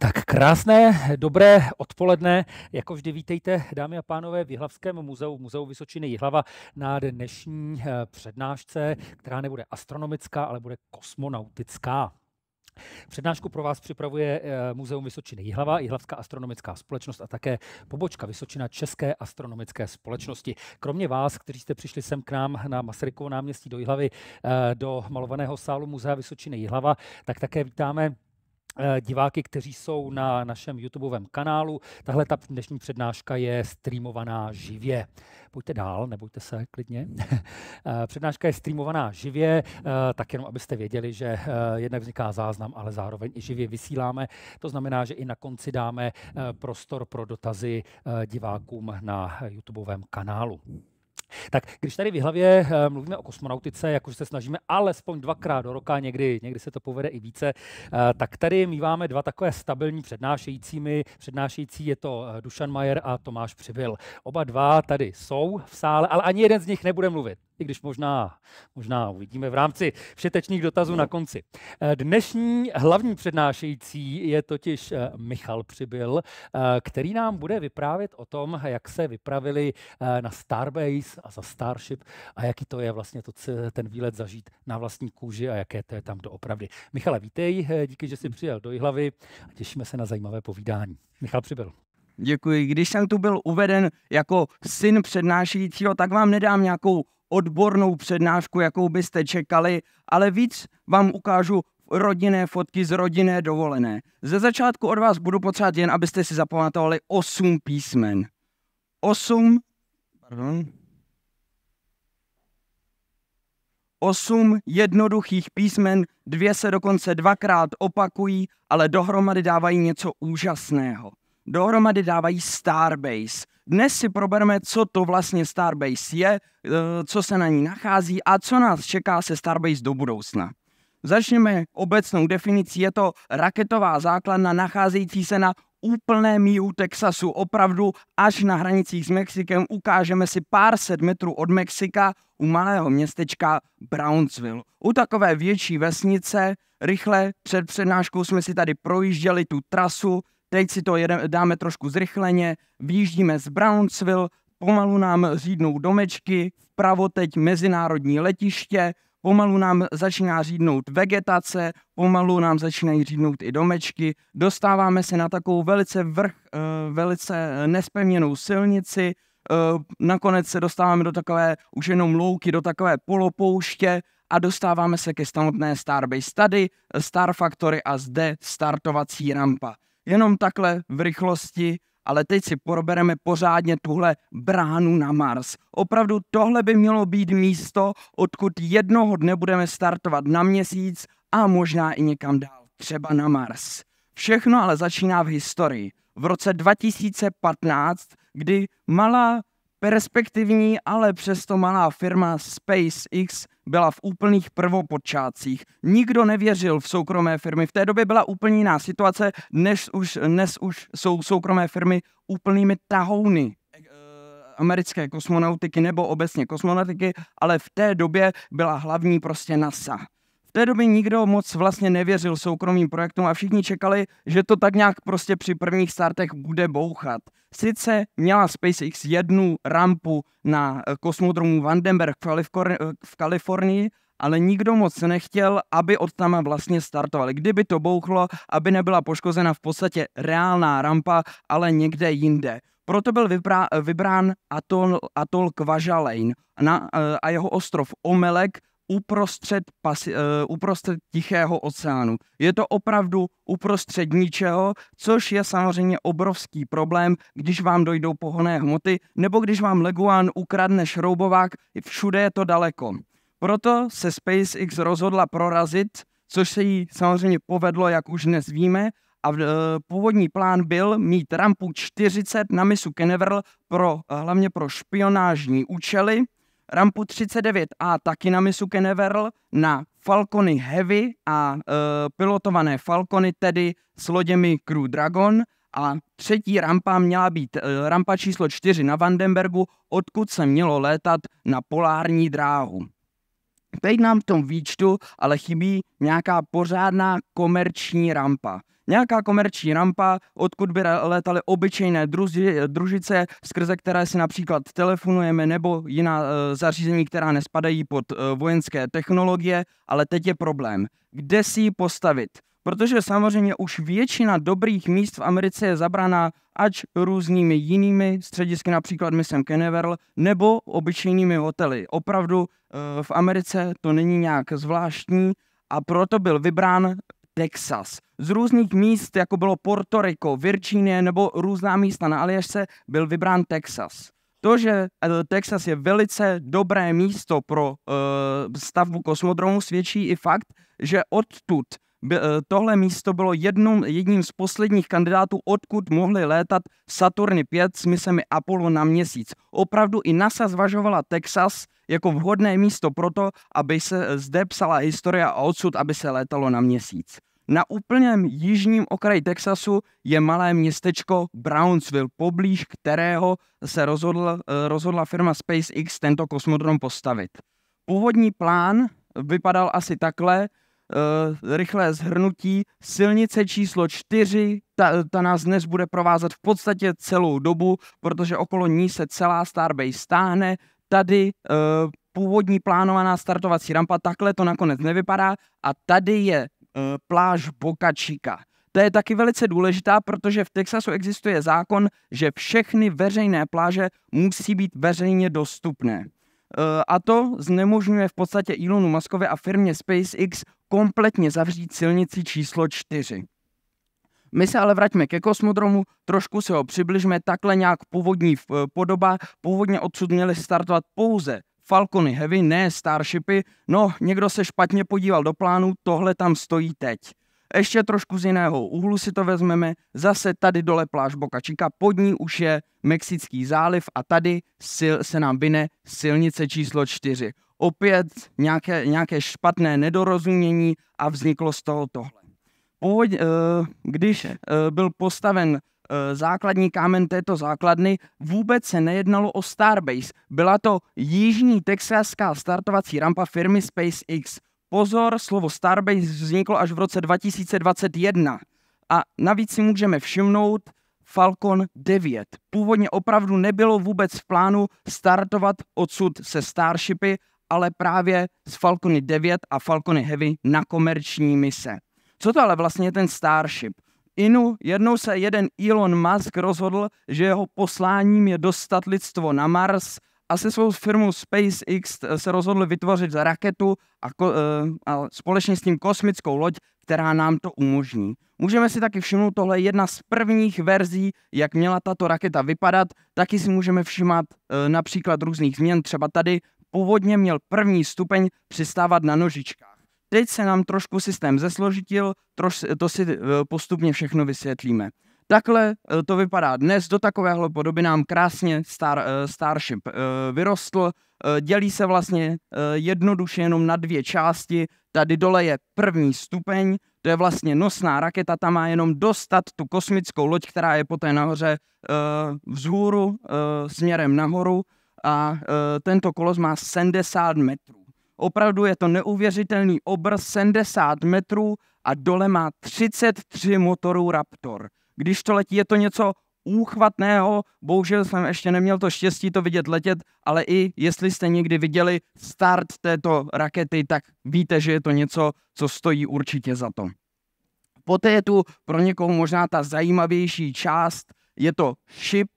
Tak krásné, dobré odpoledne. Jako vždy vítejte, dámy a pánové, v Jihlavském muzeu, v Muzeu Vysočiny Jihlava na dnešní eh, přednášce, která nebude astronomická, ale bude kosmonautická. Přednášku pro vás připravuje eh, Muzeum Vysočiny Jihlava, Jihlavská astronomická společnost a také pobočka Vysočina České astronomické společnosti. Kromě vás, kteří jste přišli sem k nám na Masarykovo náměstí do Jihlavy, eh, do malovaného sálu Muzea Vysočiny Jihlava, tak také vítáme Eh, diváky, kteří jsou na našem YouTubeovém kanálu. Tahle ta dnešní přednáška je streamovaná živě. Pojďte dál, nebojte se klidně. Eh, přednáška je streamovaná živě, eh, tak jenom abyste věděli, že jednak vzniká záznam, ale zároveň i živě vysíláme. To znamená, že i na konci dáme prostor pro dotazy divákům na YouTubeovém kanálu. Tak když tady v hlavě eh, mluvíme o kosmonautice, jakože se snažíme alespoň dvakrát do roka, někdy, někdy se to povede i více, eh, tak tady míváme dva takové stabilní přednášejícími. Přednášející je to eh, Dušan Majer a Tomáš Přibyl. Oba dva tady jsou v sále, ale ani jeden z nich nebude mluvit i když možná, možná uvidíme v rámci všetečných dotazů no. na konci. Eh, dnešní hlavní přednášející je totiž eh, Michal Přibyl, eh, který nám bude vyprávět o tom, jak se vypravili na Starbase a za Starship a jaký to je vlastně to, ten výlet zažít na vlastní kůži a jaké to je tam doopravdy. Michale, vítej, díky, že jsi přijel do Jihlavy a těšíme se na zajímavé povídání. Michal Přibyl. Děkuji. Když jsem tu byl uveden jako syn přednášejícího, tak vám nedám nějakou odbornou přednášku, jakou byste čekali, ale víc vám ukážu rodinné fotky z rodinné dovolené. Ze začátku od vás budu potřebovat jen, abyste si zapamatovali 8 písmen. 8, pardon, 8 jednoduchých písmen, dvě se dokonce dvakrát opakují, ale dohromady dávají něco úžasného. Dohromady dávají Starbase, dnes si probereme, co to vlastně Starbase je, eh, co se na ní nachází a co nás čeká se Starbase do budoucna. Začněme obecnou definicí, je to raketová základna nacházející se na úplném jihu Texasu, opravdu až na hranicích s Mexikem. Ukážeme si pár set metrů od Mexika u malého městečka Brownsville. U takové větší vesnice, rychle před přednáškou jsme si tady projížděli tu trasu, teď si to jedeme, dáme trošku zrychleně, výjíždíme z Brownsville, pomalu nám řídnou domečky, vpravo teď mezinárodní letiště, pomalu nám začíná řídnout vegetace, pomalu nám začínají řídnout i domečky, dostáváme se na takovou velice vrch, eh, velice nespevněnou silnici, eh, nakonec se dostáváme do takové už jenom louky, do takové polopouště a dostáváme se ke samotné Starbase. Tady eh, Star Factory a zde startovací rampa jenom takhle v rychlosti, ale teď si probereme pořádně tuhle bránu na Mars. Opravdu tohle by mělo být místo, odkud jednoho dne budeme startovat na měsíc a možná i někam dál, třeba na Mars. Všechno ale začíná v historii. V roce 2015, kdy malá Perspektivní, ale přesto malá firma SpaceX byla v úplných prvopočátcích. Nikdo nevěřil v soukromé firmy. V té době byla úplně jiná situace, než už, dnes už jsou soukromé firmy úplnými tahouny americké kosmonautiky nebo obecně kosmonautiky, ale v té době byla hlavní prostě NASA v té době nikdo moc vlastně nevěřil soukromým projektům a všichni čekali, že to tak nějak prostě při prvních startech bude bouchat. Sice měla SpaceX jednu rampu na eh, kosmodromu Vandenberg eh, v Kalifornii, ale nikdo moc nechtěl, aby od tam vlastně startovali. Kdyby to bouchlo, aby nebyla poškozena v podstatě reálná rampa, ale někde jinde. Proto byl vybrá, vybrán atol, atol Kvažalein na, eh, a jeho ostrov Omelek uprostřed, pasi, uh, uprostřed Tichého oceánu. Je to opravdu uprostřed ničeho, což je samozřejmě obrovský problém, když vám dojdou pohonné hmoty, nebo když vám Leguan ukradne šroubovák, všude je to daleko. Proto se SpaceX rozhodla prorazit, což se jí samozřejmě povedlo, jak už dnes víme, a uh, původní plán byl mít rampu 40 na misu Canaveral pro, uh, hlavně pro špionážní účely, rampu 39A taky na misu Neverl, na Falcony Heavy a e, pilotované Falcony tedy s loděmi Crew Dragon a třetí rampa měla být e, rampa číslo 4 na Vandenbergu, odkud se mělo létat na polární dráhu. Teď nám v tom výčtu ale chybí nějaká pořádná komerční rampa. Nějaká komerční rampa, odkud by létaly obyčejné druži, družice, skrze které si například telefonujeme nebo jiná e, zařízení, která nespadají pod e, vojenské technologie, ale teď je problém. Kde si ji postavit? protože samozřejmě už většina dobrých míst v Americe je zabraná ač různými jinými středisky, například misem Keneverl, nebo obyčejnými hotely. Opravdu eh, v Americe to není nějak zvláštní a proto byl vybrán Texas z různých míst, jako bylo Puerto Rico, Virginie nebo různá místa na Aljašce, byl vybrán Texas. To, že eh, Texas je velice dobré místo pro eh, stavbu kosmodromu, svědčí i fakt, že odtud eh, tohle místo bylo jednou, jedním z posledních kandidátů, odkud mohly létat Saturny 5 s misemi Apollo na měsíc. Opravdu i NASA zvažovala Texas jako vhodné místo pro to, aby se zde psala historie a odsud, aby se létalo na měsíc. Na úplném jižním okraji Texasu je malé městečko Brownsville, poblíž kterého se rozhodl, eh, rozhodla firma SpaceX tento kosmodrom postavit. Původní plán vypadal asi takhle, eh, rychlé zhrnutí. Silnice číslo 4, ta, ta nás dnes bude provázet v podstatě celou dobu, protože okolo ní se celá Starbase stáhne. Tady eh, původní plánovaná startovací rampa, takhle to nakonec nevypadá a tady je Eh, pláž Boca Chica. To je taky velice důležitá, protože v Texasu existuje zákon, že všechny veřejné pláže musí být veřejně dostupné. Eh, a to znemožňuje v podstatě Elonu Muskovi a firmě SpaceX kompletně zavřít silnici číslo 4. My se ale vraťme ke kosmodromu, trošku se ho přibližme, takhle nějak původní eh, podoba. Původně odsud měly startovat pouze Falcony Heavy, ne Starshipy, no někdo se špatně podíval do plánu, tohle tam stojí teď. Ještě trošku z jiného úhlu si to vezmeme, zase tady dole pláž Boca pod ní už je Mexický záliv a tady sil, se nám vyne silnice číslo 4. Opět nějaké, nějaké špatné nedorozumění a vzniklo z toho tohle. Původ, eh, když eh, byl postaven Eh, základní kámen této základny, vůbec se nejednalo o Starbase. Byla to jižní texaská startovací rampa firmy SpaceX. Pozor, slovo Starbase vzniklo až v roce 2021. A navíc si můžeme všimnout Falcon 9. Původně opravdu nebylo vůbec v plánu startovat odsud se Starshipy, ale právě s Falcony 9 a Falcony Heavy na komerční mise. Co to ale vlastně je ten Starship? Inu, jednou se jeden Elon Musk rozhodl, že jeho posláním je dostat lidstvo na Mars a se svou firmou SpaceX se rozhodl vytvořit raketu a, ko, eh, a společně s tím kosmickou loď, která nám to umožní. Můžeme si taky všimnout, tohle je jedna z prvních verzí, jak měla tato raketa vypadat. Taky si můžeme všimnout eh, například různých změn. Třeba tady původně měl první stupeň přistávat na nožičkách. Teď se nám trošku systém zesložitil, troš, to si eh, postupně všechno vysvětlíme. Takhle eh, to vypadá dnes, do takovéhle podoby nám krásně star, eh, Starship vyrostl, dělí se vlastně jednoduše jenom na dvě části, tady dole je první stupeň, to je vlastně nosná raketa, ta má jenom dostat tu kosmickou loď, která je poté nahoře vzhůru směrem nahoru a tento kolos má 70 metrů. Opravdu je to neuvěřitelný obr 70 metrů a dole má 33 motorů Raptor. Když to letí, je to něco úchvatného. Bohužel jsem ještě neměl to štěstí to vidět letět, ale i jestli jste někdy viděli start této rakety, tak víte, že je to něco, co stojí určitě za to. Poté je tu pro někoho možná ta zajímavější část, je to ship.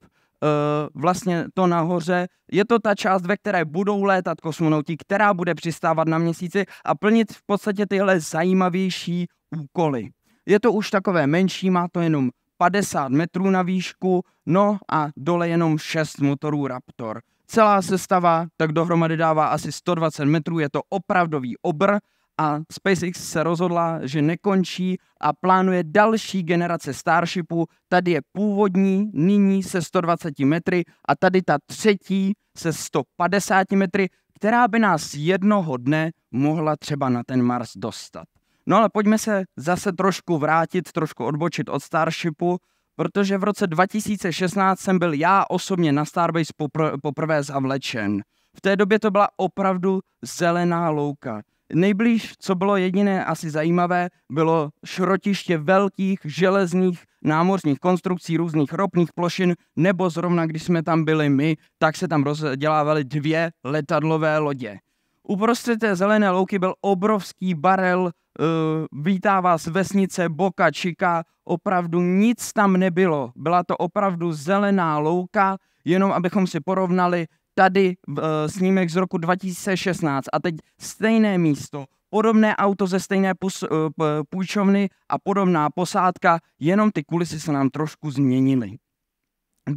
Eh, vlastně to nahoře. Je to ta část, ve které budou létat kosmonauti, která bude přistávat na měsíci a plnit v podstatě tyhle zajímavější úkoly. Je to už takové menší, má to jenom 50 metrů na výšku, no a dole jenom 6 motorů Raptor. Celá sestava tak dohromady dává asi 120 metrů, je to opravdový obr a SpaceX se rozhodla, že nekončí a plánuje další generace Starshipu. Tady je původní, nyní se 120 metry a tady ta třetí se 150 metry, která by nás jednoho dne mohla třeba na ten Mars dostat. No ale pojďme se zase trošku vrátit, trošku odbočit od Starshipu, protože v roce 2016 jsem byl já osobně na Starbase popr- poprvé zavlečen. V té době to byla opravdu zelená louka. Nejblíž, co bylo jediné asi zajímavé, bylo šrotiště velkých železných námořních konstrukcí, různých ropných plošin, nebo zrovna když jsme tam byli my, tak se tam rozdělávaly dvě letadlové lodě. Uprostřed té zelené louky byl obrovský barel, uh, eh, vítá vás vesnice Boka Čika, opravdu nic tam nebylo. Byla to opravdu zelená louka, jenom abychom si porovnali, tady uh, snímek z roku 2016 a teď stejné místo, podobné auto ze stejné pus, uh, půjčovny a podobná posádka, jenom ty kulisy se nám trošku změnily.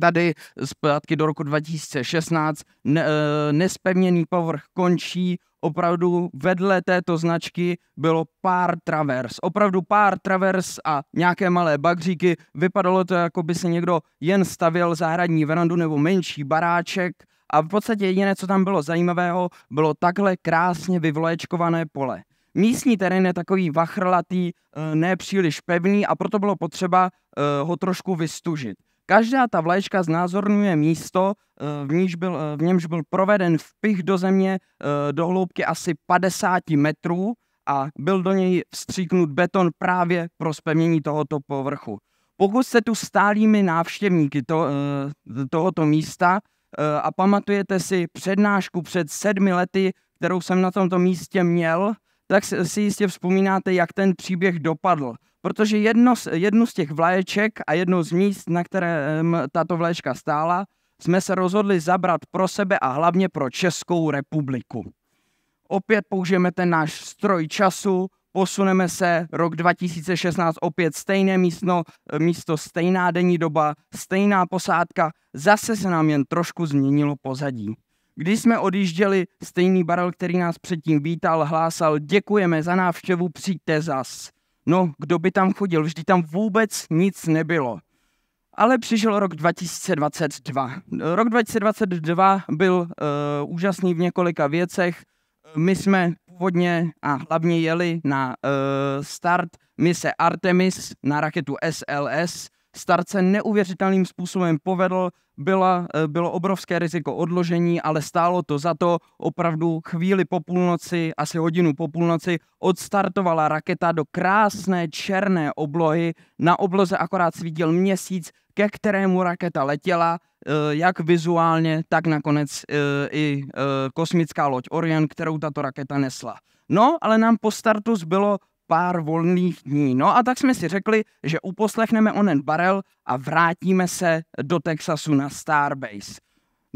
Tady zpátky do roku 2016 ne, uh, nespevněný povrch končí, opravdu vedle této značky bylo pár travers. Opravdu pár travers a nějaké malé bagříky. Vypadalo to, jako by se někdo jen stavil zahradní verandu nebo menší baráček a v podstatě jediné, co tam bylo zajímavého, bylo takhle krásně vyvlečkované pole. Místní terén je takový vachrlatý, eh, nepříliš pevný a proto bylo potřeba eh, ho trošku vystužit. Každá ta vlaječka znázorňuje místo, eh, v, níž byl, v němž byl proveden vpich do země do hloubky asi 50 metrů a byl do něj vstříknut beton právě pro spevnění tohoto povrchu. Pokud se tu stálými návštěvníky to, tohoto místa, Eh, a pamatujete si přednášku před sedmi lety, kterou jsem na tomto místě měl, tak si jistě vzpomínáte, jak ten příběh dopadl. Protože jedno, jednu z těch vlaječek a jedno z míst, na kterém tato vlaječka stála, jsme se rozhodli zabrat pro sebe a hlavně pro Českou republiku. Opět použijeme ten náš stroj času, Posuneme se rok 2016 opět stejné místo, e, místo stejná denní doba, stejná posádka, zase se nám jen trošku změnilo pozadí. Když jsme odjížděli, stejný barel, který nás předtím vítal, hlásal děkujeme za návštěvu, přijďte zas. No, kdo by tam chodil, vždy tam vůbec nic nebylo. Ale přišel rok 2022. Rok 2022 byl uh, úžasný v několika věcech. My jsme původně a hlavně jeli na uh, start mise Artemis na raketu SLS Start se neuvěřitelným způsobem povedl, byla, eh, bylo obrovské riziko odložení, ale stálo to za to. Opravdu chvíli po půlnoci, asi hodinu po půlnoci, odstartovala raketa do krásné černé oblohy. Na obloze akorát svítil měsíc, ke kterému raketa letěla, eh, jak vizuálně, tak nakonec eh, i kosmická loď Orion, kterou tato raketa nesla. No, ale nám po startu zbylo pár volných dní. No a tak jsme si řekli, že uposlechneme onen barel a vrátíme se do Texasu na Starbase.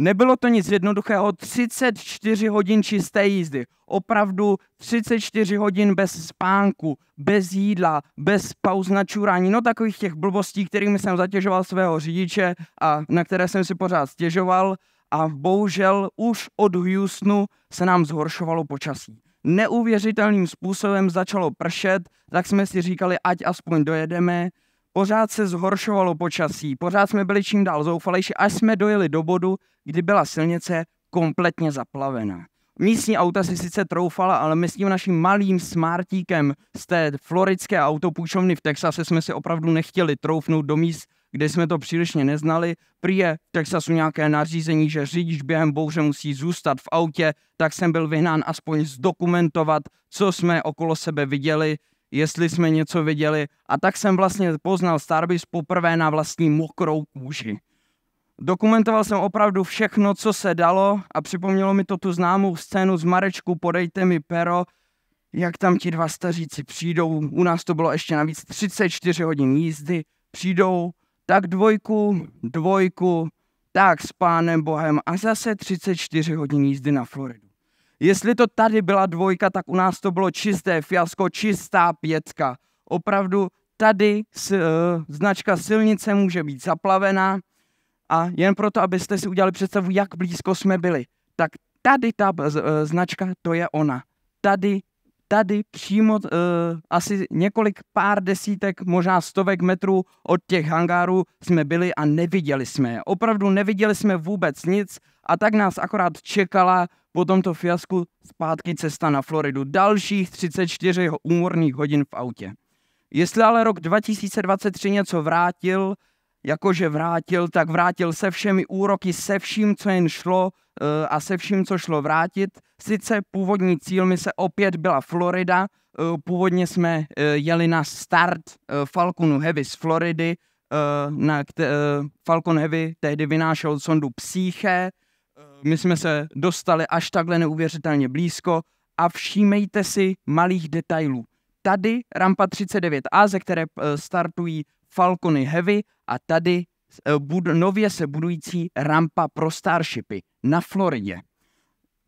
Nebylo to nic jednoduchého, 34 hodin čisté jízdy, opravdu 34 hodin bez spánku, bez jídla, bez pauz na čurání, no takových těch blbostí, kterými jsem zatěžoval svého řidiče a na které jsem si pořád stěžoval a bohužel už od Houstonu se nám zhoršovalo počasí neuvěřitelným způsobem začalo pršet, tak jsme si říkali, ať aspoň dojedeme. Pořád se zhoršovalo počasí, pořád jsme byli čím dál zoufalejší, až jsme dojeli do bodu, kdy byla silnice kompletně zaplavená. Místní auta si sice troufala, ale my s tím naším malým smartíkem z té floridské autopůjčovny v Texase jsme si opravdu nechtěli troufnout do míst, kde jsme to přílišně neznali. Prý je v Texasu nějaké nařízení, že řidič během bouře musí zůstat v autě, tak jsem byl vyhnán aspoň zdokumentovat, co jsme okolo sebe viděli, jestli jsme něco viděli. A tak jsem vlastně poznal Starbys poprvé na vlastní mokrou kůži. Dokumentoval jsem opravdu všechno, co se dalo a připomnělo mi to tu známou scénu z Marečku Podejte mi pero, jak tam ti dva staříci přijdou, u nás to bylo ještě navíc 34 hodin jízdy, přijdou, tak dvojku, dvojku, tak s pánem Bohem a zase 34 hodin jízdy na Floridu. Jestli to tady byla dvojka, tak u nás to bylo čisté fiasko, čistá pětka. Opravdu tady s, uh, značka silnice může být zaplavená a jen proto, abyste si udělali představu, jak blízko jsme byli, tak tady ta uh, značka, to je ona. Tady tady přímo uh, asi několik pár desítek, možná stovek metrů od těch hangárů jsme byli a neviděli jsme je. Opravdu neviděli jsme vůbec nic a tak nás akorát čekala po tomto fiasku zpátky cesta na Floridu. Dalších 34 úmorných hodin v autě. Jestli ale rok 2023 něco vrátil, jakože vrátil, tak vrátil se všemi úroky, se vším, co jen šlo eh, a se vším, co šlo vrátit. Sice původní cíl mi se opět byla Florida, eh, původně jsme eh, jeli na start Falconu Heavy z Floridy, na Falcon Heavy tehdy vynášel sondu Psyche, my jsme se dostali až takhle neuvěřitelně blízko a všímejte si malých detailů. Tady rampa 39A, ze které startují Falcony Heavy a tady eh, bud nově se budující rampa pro Starshipy na Floridě.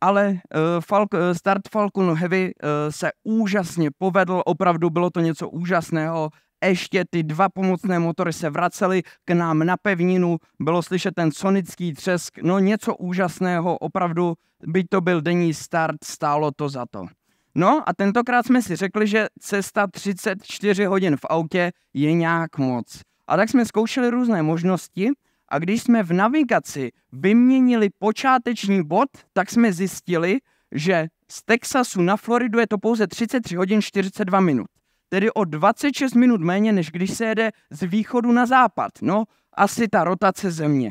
Ale uh, eh, Falk, eh, start Falcon Heavy uh, se úžasně povedl, opravdu bylo to něco úžasného. Ještě ty dva pomocné motory se vracely k nám na pevninu, bylo slyšet ten sonický třesk, no něco úžasného, opravdu, by to byl denní start, stálo to za to. No a tentokrát jsme si řekli, že cesta 34 hodin v autě je nějak moc. A tak jsme zkoušeli různé možnosti a když jsme v navigaci vyměnili počáteční bod, tak jsme zjistili, že z Texasu na Floridu je to pouze 33 hodin 42 minut. Tedy o 26 minut méně, než když se jede z východu na západ. No, asi ta rotace země.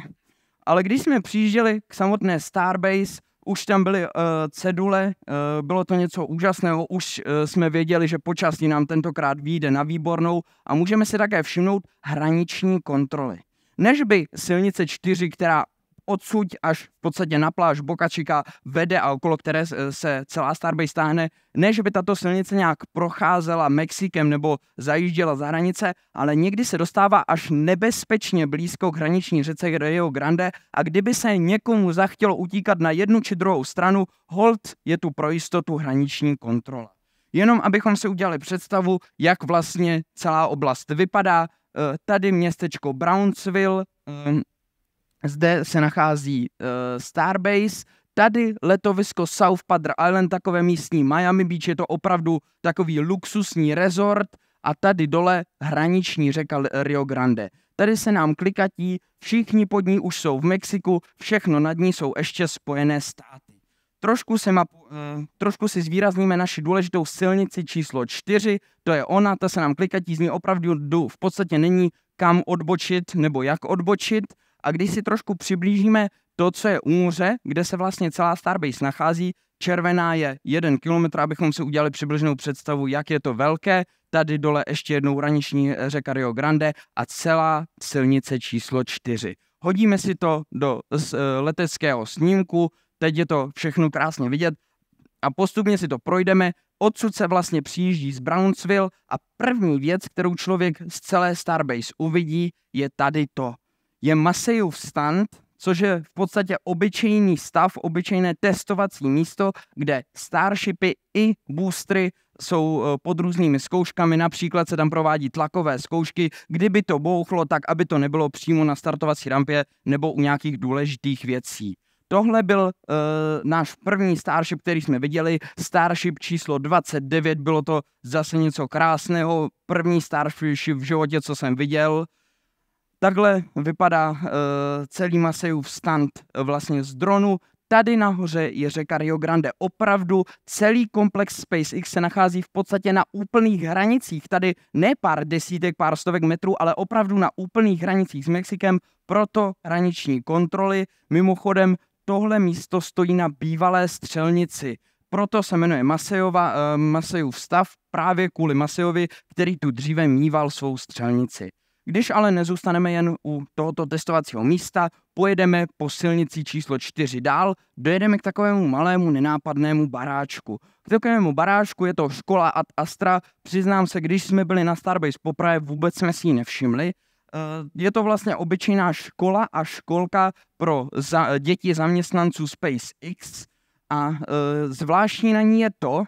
Ale když jsme přijížděli k samotné Starbase, už tam byly uh, cedule, uh, bylo to něco úžasného, už uh, jsme věděli, že počasí nám tentokrát vyjde na výbornou a můžeme si také všimnout hraniční kontroly. Než by silnice 4, která odsud až v podstatě na pláž Bokačika vede a okolo které se celá Starbase stáhne. Ne, že by tato silnice nějak procházela Mexikem nebo zajížděla za hranice, ale někdy se dostává až nebezpečně blízko k hraniční řece Rio Grande a kdyby se někomu zachtělo utíkat na jednu či druhou stranu, hold je tu pro jistotu hraniční kontrola. Jenom abychom si udělali představu, jak vlastně celá oblast vypadá, eh, tady městečko Brownsville, eh, zde se nachází uh, Starbase, tady letovisko South Padre Island, takové místní Miami Beach, je to opravdu takový luxusní resort a tady dole hraniční řeka Rio Grande. Tady se nám klikatí, všichni pod ní už jsou v Mexiku, všechno nad ní jsou ještě spojené státy. Trošku, se map, eh, trošku si zvýrazníme naši důležitou silnici číslo 4, to je ona, ta se nám klikatí, z ní opravdu v podstatě není kam odbočit nebo jak odbočit. A když si trošku přiblížíme to, co je u moře, kde se vlastně celá Starbase nachází, červená je jeden kilometr, abychom si udělali přibližnou představu, jak je to velké, tady dole ještě jednou raniční eh, řeka Rio Grande a celá silnice číslo 4. Hodíme si to do eh, leteckého snímku, teď je to všechno krásně vidět a postupně si to projdeme. Odsud se vlastně přijíždí z Brownsville a první věc, kterou člověk z celé Starbase uvidí, je tady to je Masejův stand, což je v podstatě obyčejný stav, obyčejné testovací místo, kde starshipy i boostry jsou eh, pod různými zkouškami, například se tam provádí tlakové zkoušky, kdyby to bouchlo, tak aby to nebylo přímo na startovací rampě nebo u nějakých důležitých věcí. Tohle byl uh, náš první Starship, který jsme viděli, Starship číslo 29, bylo to zase něco krásného, první Starship v životě, co jsem viděl. Takhle vypadá uh, celý Masejův stand uh, vlastně z dronu. Tady nahoře je řeka Rio Grande. Opravdu celý komplex SpaceX se nachází v podstatě na úplných hranicích. Tady ne pár desítek, pár stovek metrů, ale opravdu na úplných hranicích s Mexikem, proto hraniční kontroly. Mimochodem, tohle místo stojí na bývalé střelnici proto se jmenuje Masejova, uh, Masejův stav právě kvůli Masejovi, který tu dříve mýval svou střelnici. Když ale nezůstaneme jen u tohoto testovacího místa, pojedeme po silnici číslo 4 dál, dojedeme k takovému malému nenápadnému baráčku. K takovému baráčku je to škola Ad Astra. Přiznám se, když jsme byli na Starbase poprvé, vůbec jsme si ji nevšimli. Eh, je to vlastně obyčejná škola a školka pro za, děti zaměstnanců SpaceX. A eh, zvláštní na ní je to,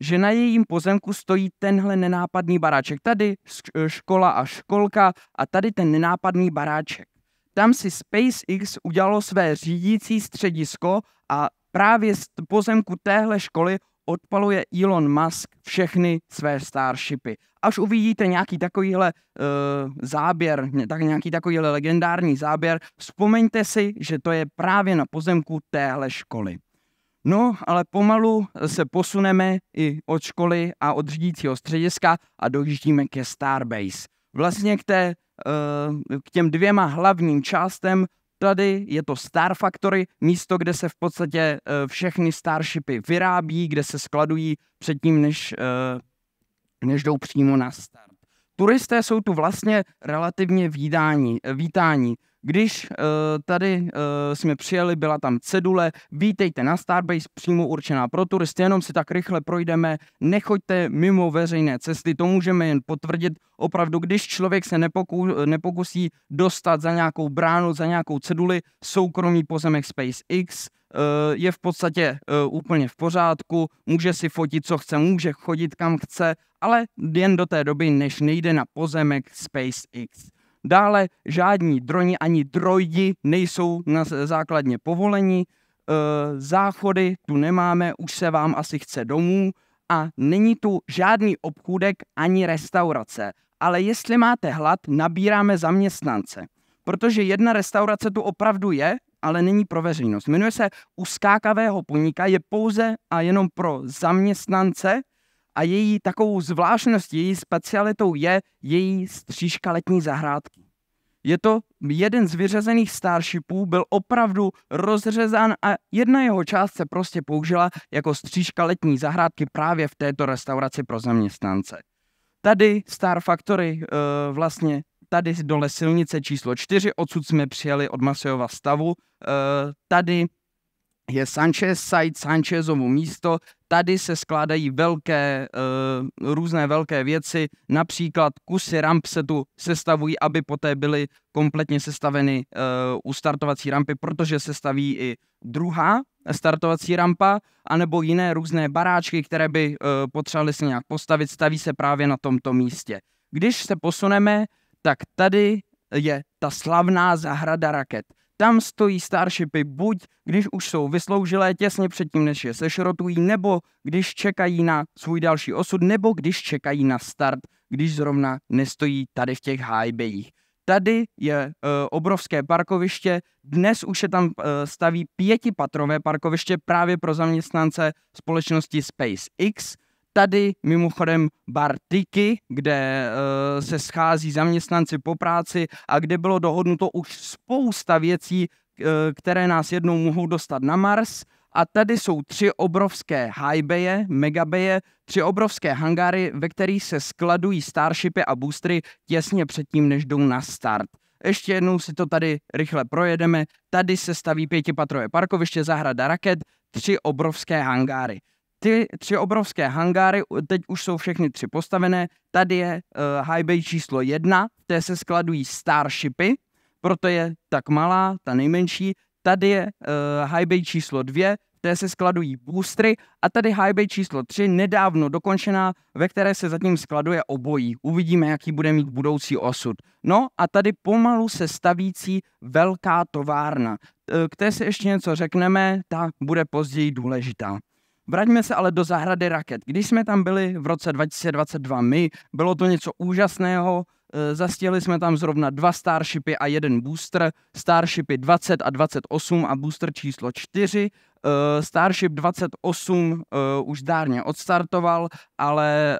že na jejím pozemku stojí tenhle nenápadný baráček. Tady eh, škola a školka a tady ten nenápadný baráček. Tam si SpaceX udělalo své řídící středisko a právě z pozemku téhle školy odpaluje Elon Musk všechny své Starshipy. Až uvidíte nějaký takovýhle uh, záběr, tak nějaký takovýhle legendární záběr, vzpomeňte si, že to je právě na pozemku téhle školy. No, ale pomalu se posuneme i od školy a od řídícího střediska a dojíždíme ke Starbase. Vlastně k, té, eh, k těm dvěma hlavním částem tady je to Star Factory, místo, kde se v podstatě eh, všechny Starshipy vyrábí, kde se skladují předtím, než, eh, než jdou přímo na start. Turisté jsou tu vlastně relativně vídání, vítání. Když uh, tady uh, jsme přijeli, byla tam cedule, vítejte na Starbase, přímo určená pro turisty, jenom si tak rychle projdeme, nechoďte mimo veřejné cesty, to můžeme jen potvrdit. Opravdu, když člověk se nepoku, nepokusí dostat za nějakou bránu, za nějakou ceduli, soukromý pozemek SpaceX, eh, je v podstatě úplně v pořádku, může si fotit, co chce, může chodit kam chce, ale jen do té doby, než nejde na pozemek SpaceX. Dále žádní droni ani drojdi nejsou na základně povolení. E, záchody tu nemáme, už se vám asi chce domů a není tu žádný obchůdek ani restaurace. Ale jestli máte hlad, nabíráme zaměstnance. Protože jedna restaurace tu opravdu je, ale není pro veřejnost. Jmenuje se Uskákavého poníka, je pouze a jenom pro zaměstnance a její takovou zvláštností, její specialitou je její střížka letní zahrádky. Je to jeden z vyřazených starshipů, byl opravdu rozřezán a jedna jeho část se prostě použila jako střížka letní zahrádky právě v této restauraci pro zaměstnance. Tady Star Factory eh, vlastně tady dole silnice číslo 4, odsud jsme přijeli od Masojova stavu. Eh, tady je Sanchez site, Sanchezovo místo, Tady se skládají velké, uh, různé velké věci, například kusy ramp se tu sestavují, aby poté byly kompletně sestaveny uh, u startovací rampy, protože se staví i druhá startovací rampa, anebo jiné různé baráčky, které by uh, eh, potřebovaly se nějak postavit, staví se právě na tomto místě. Když se posuneme, tak tady je ta slavná zahrada raket. Tam stojí starshipy buď, když už jsou vysloužilé těsně předtím, než je sešrotují, nebo když čekají na svůj další osud, nebo když čekají na start, když zrovna nestojí tady v těch hájbejích. Tady je e, obrovské parkoviště, dnes už se tam e, staví pětipatrové parkoviště právě pro zaměstnance společnosti SpaceX, Tady mimochodem bar Tiki, kde uh, se schází zaměstnanci po práci a kde bylo dohodnuto už spousta věcí, uh, které nás jednou mohou dostat na Mars. A tady jsou tři obrovské highbaye, megabaye, tři obrovské hangáry, ve kterých se skladují starshipy a boostery těsně předtím, než jdou na start. Ještě jednou si to tady rychle projedeme. Tady se staví pětipatrové parkoviště, zahrada raket, tři obrovské hangáry. Ty tři obrovské hangáry, teď už jsou všechny tři postavené. Tady je uh, eh, high bay číslo jedna, v té se skladují Starshipy, proto je tak malá, ta nejmenší. Tady je uh, eh, high bay číslo dvě, v té se skladují boostry a tady high bay číslo tři nedávno dokončená, ve které se zatím skladuje obojí. Uvidíme, jaký bude mít budoucí osud. No a tady pomalu se stavící velká továrna. Eh, k té se ještě něco řekneme, ta bude později důležitá. Vraťme se ale do zahrady raket. Když jsme tam byli v roce 2022 my, bylo to něco úžasného, eh, Zastihli jsme tam zrovna dva Starshipy a jeden booster, Starshipy 20 a 28 a booster číslo 4. Eh, Starship 28 eh, už dárně odstartoval, ale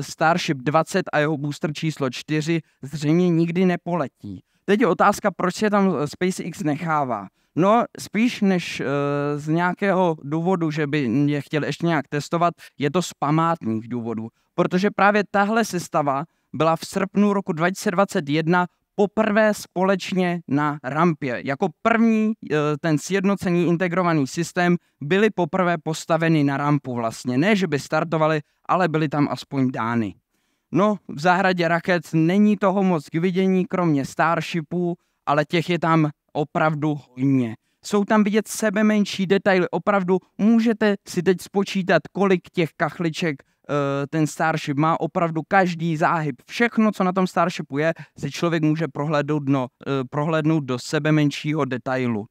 Starship 20 a jeho booster číslo 4 zřejmě nikdy nepoletí. Teď je otázka, proč se tam SpaceX nechává. No, spíš než uh, z nějakého důvodu, že by mě chtěli ještě nějak testovat, je to z památných důvodů. Protože právě tahle sestava byla v srpnu roku 2021 poprvé společně na rampě. Jako první eh, ten sjednocený integrovaný systém byly poprvé postaveny na rampu vlastně. Ne, že by startovali, ale byly tam aspoň dány. No, v zahradě raket není toho moc k vidění, kromě starshipů, ale těch je tam opravdu hodně. Jsou tam vidět sebe menší detaily, opravdu můžete si teď spočítat, kolik těch kachliček eh, ten Starship má opravdu každý záhyb. Všechno, co na tom Starshipu je, si člověk může prohlédnout, no, prohlédnout do sebe menšího detailu.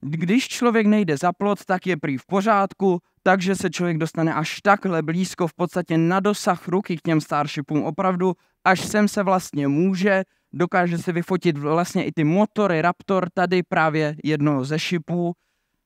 Když člověk nejde za plot, tak je prý v pořádku, takže se člověk dostane až takhle blízko, v podstatě na dosah ruky k těm Starshipům. Opravdu, až sem se vlastně může, dokáže si vyfotit vlastně i ty motory, Raptor tady právě jedno ze šipů.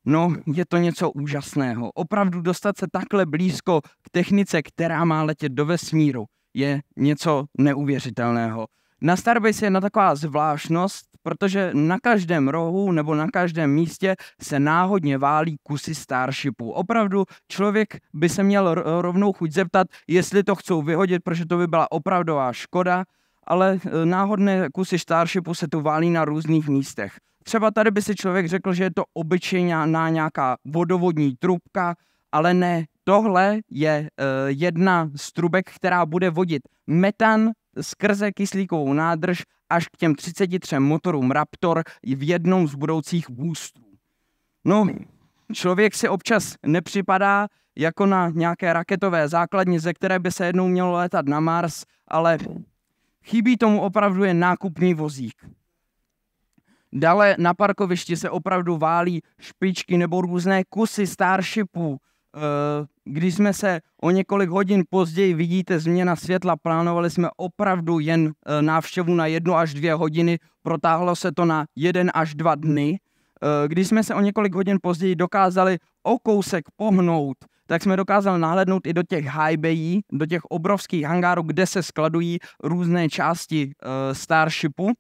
No, je to něco úžasného. Opravdu dostat se takhle blízko k technice, která má letět do vesmíru, je něco neuvěřitelného. Na Starbase je na taková zvláštnost, protože na každém rohu nebo na každém místě se náhodně válí kusy Starshipu. Opravdu člověk by se měl rovnou chuť zeptat, jestli to chcou vyhodit, protože to by byla opravdová škoda, ale eh, náhodné kusy starshipu se tu válí na různých místech. Třeba tady by si člověk řekl, že je to obyčejná nějaká vodovodní trubka, ale ne, tohle je uh, jedna z trubek, která bude vodit metan skrze kyslíkovou nádrž až k těm 33 motorům Raptor v jednom z budoucích boostů. No, člověk si občas nepřipadá jako na nějaké raketové základně, ze které by se jednou mělo létat na Mars, ale Chybí tomu opravdu jen nákupní vozík. Dále na parkovišti se opravdu válí špičky nebo různé kusy starshipů. Eh, když jsme se o několik hodin později vidíte změna světla, plánovali jsme opravdu jen eh, návštěvu na jednu až dvě hodiny, protáhlo se to na jeden až dva dny. Eh, když jsme se o několik hodin později dokázali o kousek pohnout, tak jsme dokázali náhlednout i do těch high bayí, do těch obrovských hangárů, kde se skladují různé části uh, Starshipu. Uh,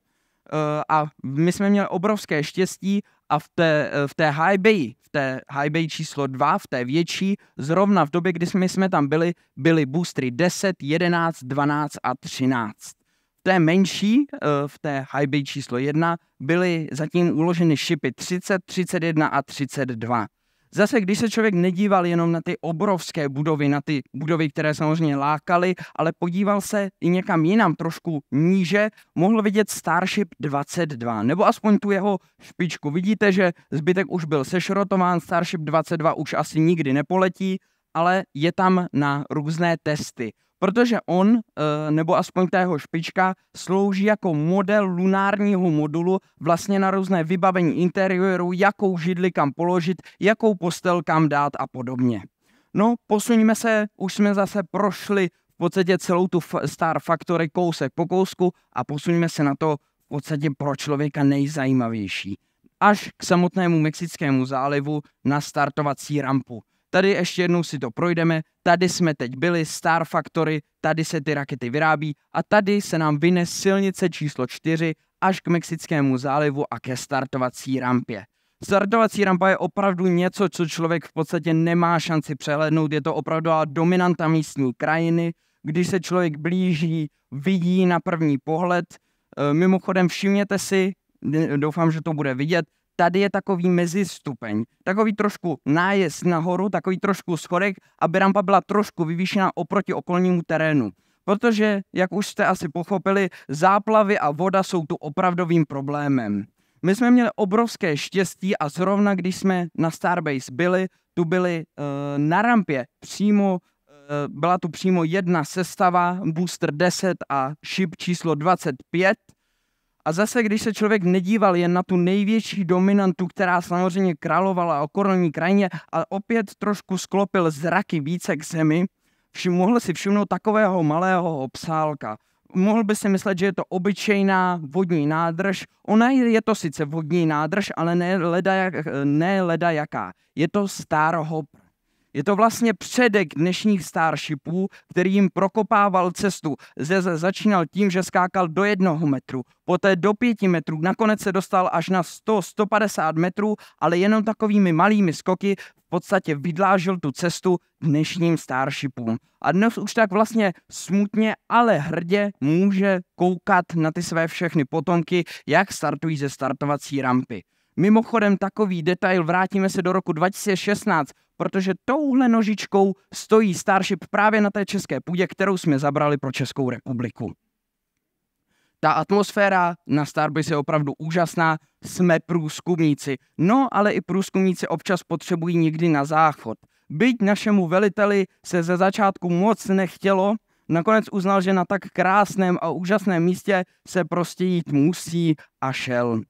a my jsme měli obrovské štěstí a v té, uh, v té high bay, v té high bay číslo 2, v té větší, zrovna v době, kdy jsme, jsme tam byli, byly boostry 10, 11, 12 a 13 V té menší, v té high bay číslo 1, byly zatím uloženy šipy 30, 31 a 32. Zase, když se člověk nedíval jenom na ty obrovské budovy, na ty budovy, které samozřejmě lákaly, ale podíval se i někam jinam, trošku níže, mohl vidět Starship 22, nebo aspoň tu jeho špičku. Vidíte, že zbytek už byl sešrotován, Starship 22 už asi nikdy nepoletí, ale je tam na různé testy protože on, eh, nebo aspoň ta jeho špička, slouží jako model lunárního modulu vlastně na různé vybavení interiéru, jakou židli kam položit, jakou postel kam dát a podobně. No, posuníme se, už jsme zase prošli v podstatě celou tu Star Factory kousek po kousku a posuníme se na to v podstatě pro člověka nejzajímavější. Až k samotnému Mexickému zálivu na startovací rampu Tady ještě jednou si to projdeme, tady jsme teď byli, Star Factory, tady se ty rakety vyrábí a tady se nám vyne silnice číslo 4 až k Mexickému zálivu a ke startovací rampě. Startovací rampa je opravdu něco, co člověk v podstatě nemá šanci přehlednout, je to opravdu dominanta místní krajiny, když se člověk blíží, vidí na první pohled. Eh, mimochodem všimněte si, doufám, že to bude vidět, tady je takový mezistupeň, takový trošku nájezd nahoru, takový trošku schodek, aby rampa byla trošku vyvýšená oproti okolnímu terénu. Protože, jak už jste asi pochopili, záplavy a voda jsou tu opravdovým problémem. My jsme měli obrovské štěstí a zrovna když jsme na Starbase byli, tu byli e, na rampě přímo, e, byla tu přímo jedna sestava, booster 10 a ship číslo 25, a zase, když se člověk nedíval jen na tu největší dominantu, která samozřejmě královala o korunní krajině a opět trošku sklopil zraky více k zemi, všim, mohl si všimnout takového malého psálka. Mohl by si myslet, že je to obyčejná vodní nádrž. Ona je to sice vodní nádrž, ale ne leda, jak, ne leda jaká. Je to starohop je to vlastně předek dnešních starshipů, který jim prokopával cestu. Zez začínal tím, že skákal do jednoho metru, poté do pěti metrů, nakonec se dostal až na 100-150 metrů, ale jenom takovými malými skoky v podstatě vydlážil tu cestu dnešním starshipům. A dnes už tak vlastně smutně, ale hrdě může koukat na ty své všechny potomky, jak startují ze startovací rampy. Mimochodem takový detail, vrátíme se do roku 2016, protože touhle nožičkou stojí Starship právě na té české půdě, kterou jsme zabrali pro Českou republiku. Ta atmosféra na Starbase je opravdu úžasná, jsme průzkumníci. No, ale i průzkumníci občas potřebují někdy na záchod. Byť našemu veliteli se ze začátku moc nechtělo, nakonec uznal, že na tak krásném a úžasném místě se prostě jít musí a šel.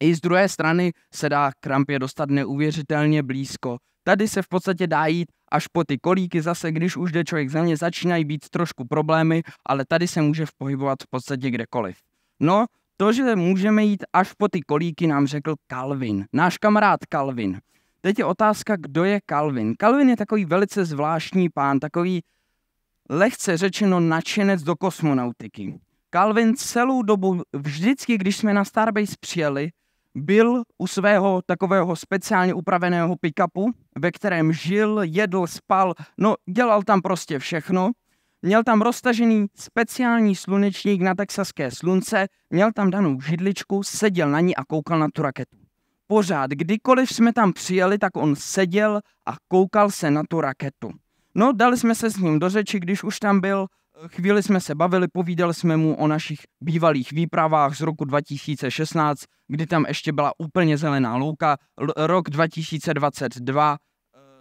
I z druhé strany se dá krampě dostat neuvěřitelně blízko. Tady se v podstatě dá jít až po ty kolíky zase, když už jde člověk mě, začínají být trošku problémy, ale tady se může pohybovat v podstatě kdekoliv. No, to, že můžeme jít až po ty kolíky, nám řekl Calvin, náš kamarád Calvin. Teď je otázka, kdo je Calvin. Calvin je takový velice zvláštní pán, takový lehce řečeno nadšenec do kosmonautiky. Calvin celou dobu, vždycky, když jsme na Starbase přijeli, byl u svého takového speciálně upraveného pickupu, ve kterém žil, jedl, spal, no dělal tam prostě všechno. Měl tam roztažený speciální slunečník na texaské slunce, měl tam danou židličku, seděl na ní a koukal na tu raketu. Pořád, kdykoliv jsme tam přijeli, tak on seděl a koukal se na tu raketu. No, dali jsme se s ním do řeči, když už tam byl, chvíli jsme se bavili, povídali jsme mu o našich bývalých výpravách z roku 2016, kdy tam ještě byla úplně zelená louka, rok 2022,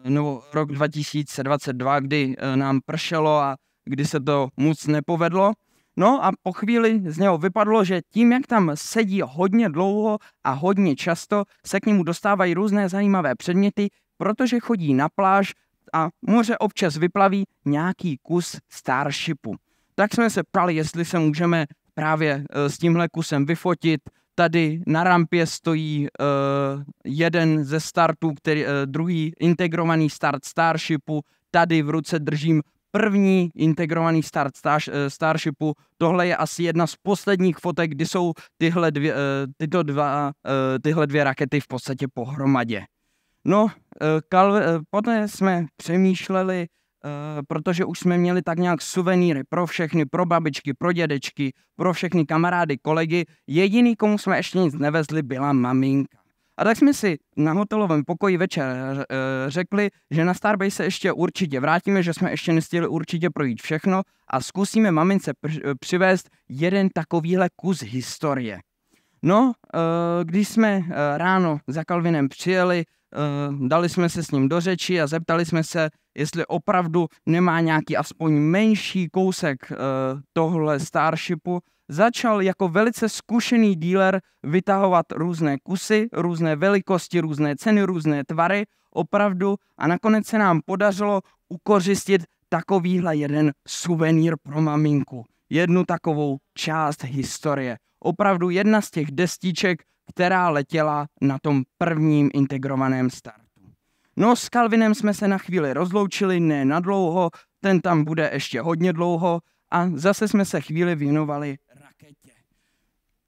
eh, nebo rok 2022, kdy eh, nám pršelo a kdy se to moc nepovedlo. No a po chvíli z něho vypadlo, že tím, jak tam sedí hodně dlouho a hodně často, se k němu dostávají různé zajímavé předměty, protože chodí na pláž, a moře občas vyplaví nějaký kus Starshipu. Tak jsme se ptali, jestli se můžeme právě eh, s tímhle kusem vyfotit. Tady na rampě stojí uh, jeden ze startů, který, uh, druhý integrovaný start Starshipu. Tady v ruce držím první integrovaný start star, Starshipu. Tohle je asi jedna z posledních fotek, kdy jsou tyhle dvě, tyto dva, tyhle dvě rakety v podstatě pohromadě. No, Kalv- eh, eh, poté jsme přemýšleli, eh, protože už jsme měli tak nějak suvenýry pro všechny, pro babičky, pro dědečky, pro všechny kamarády, kolegy. Jediný, komu jsme ještě nic nevezli, byla maminka. A tak jsme si na hotelovém pokoji večer řekli, že na Starbase se ještě určitě vrátíme, že jsme ještě nestihli určitě projít všechno a zkusíme mamince přivést jeden takovýhle kus historie. No, když jsme ráno za Kalvinem přijeli, Eh, dali jsme se s ním do řeči a zeptali jsme se, jestli opravdu nemá nějaký aspoň menší kousek eh, tohle Starshipu. Začal jako velice zkušený díler vytahovat různé kusy, různé velikosti, různé ceny, různé tvary, opravdu a nakonec se nám podařilo ukořistit takovýhle jeden suvenír pro maminku. Jednu takovou část historie. Opravdu jedna z těch destiček, která letěla na tom prvním integrovaném startu. No s Kalvinem jsme se na chvíli rozloučili, ne na dlouho, ten tam bude ještě hodně dlouho a zase jsme se chvíli věnovali raketě.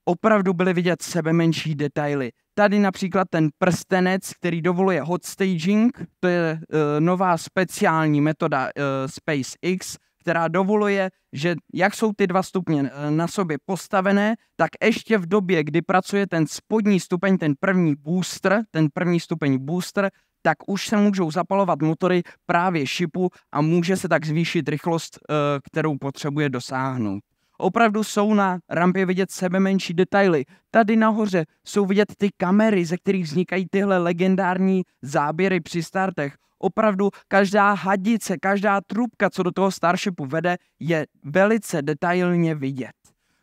Opravdu byly vidět sebe menší detaily. Tady například ten prstenec, který dovoluje hot staging, to je e, nová speciální metoda e, SpaceX, která dovoluje, že jak jsou ty dva stupně eh, na sobě postavené, tak ještě v době, kdy pracuje ten spodní stupeň, ten první booster, ten první stupeň booster, tak už se můžou zapalovat motory právě šipu a může se tak zvýšit rychlost, eh, kterou potřebuje dosáhnout. Opravdu jsou na rampě vidět sebe menší detaily. Tady nahoře jsou vidět ty kamery, ze kterých vznikají tyhle legendární záběry při startech opravdu každá hadice, každá trubka, co do toho starshipu vede, je velice detailně vidět.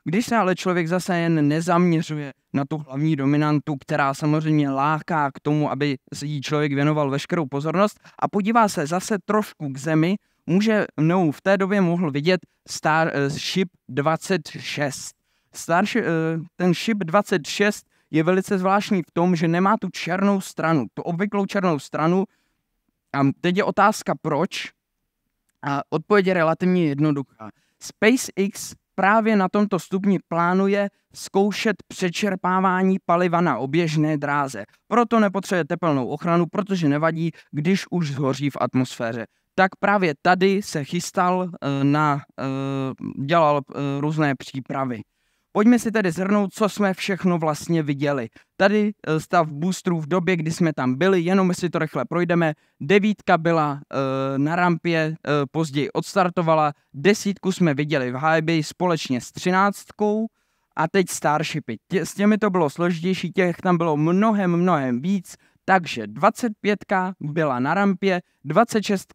Když se ale člověk zase jen nezaměřuje na tu hlavní dominantu, která samozřejmě láká k tomu, aby jí člověk věnoval veškerou pozornost a podívá se zase trošku k zemi, může, mnou v té době mohl vidět Starship eh, 26. Starship, eh, ten Ship 26 je velice zvláštní v tom, že nemá tu černou stranu, tu obvyklou černou stranu, a teď je otázka, proč? A odpověď je relativně jednoduchá. SpaceX právě na tomto stupni plánuje zkoušet přečerpávání paliva na oběžné dráze. Proto nepotřebuje tepelnou ochranu, protože nevadí, když už zhoří v atmosféře. Tak právě tady se chystal eh, na, eh, dělal eh, různé přípravy. Pojďme si tedy zhrnout, co jsme všechno vlastně viděli. Tady eh, stav boostrů v době, kdy jsme tam byli, jenom si to rychle projdeme. Devítka byla e, na rampě, e, později odstartovala, desítku jsme viděli v HB společně s třináctkou a teď Starshipy. Tě, s těmi to bylo složitější, těch tam bylo mnohem, mnohem víc, takže 25 byla na rampě, 26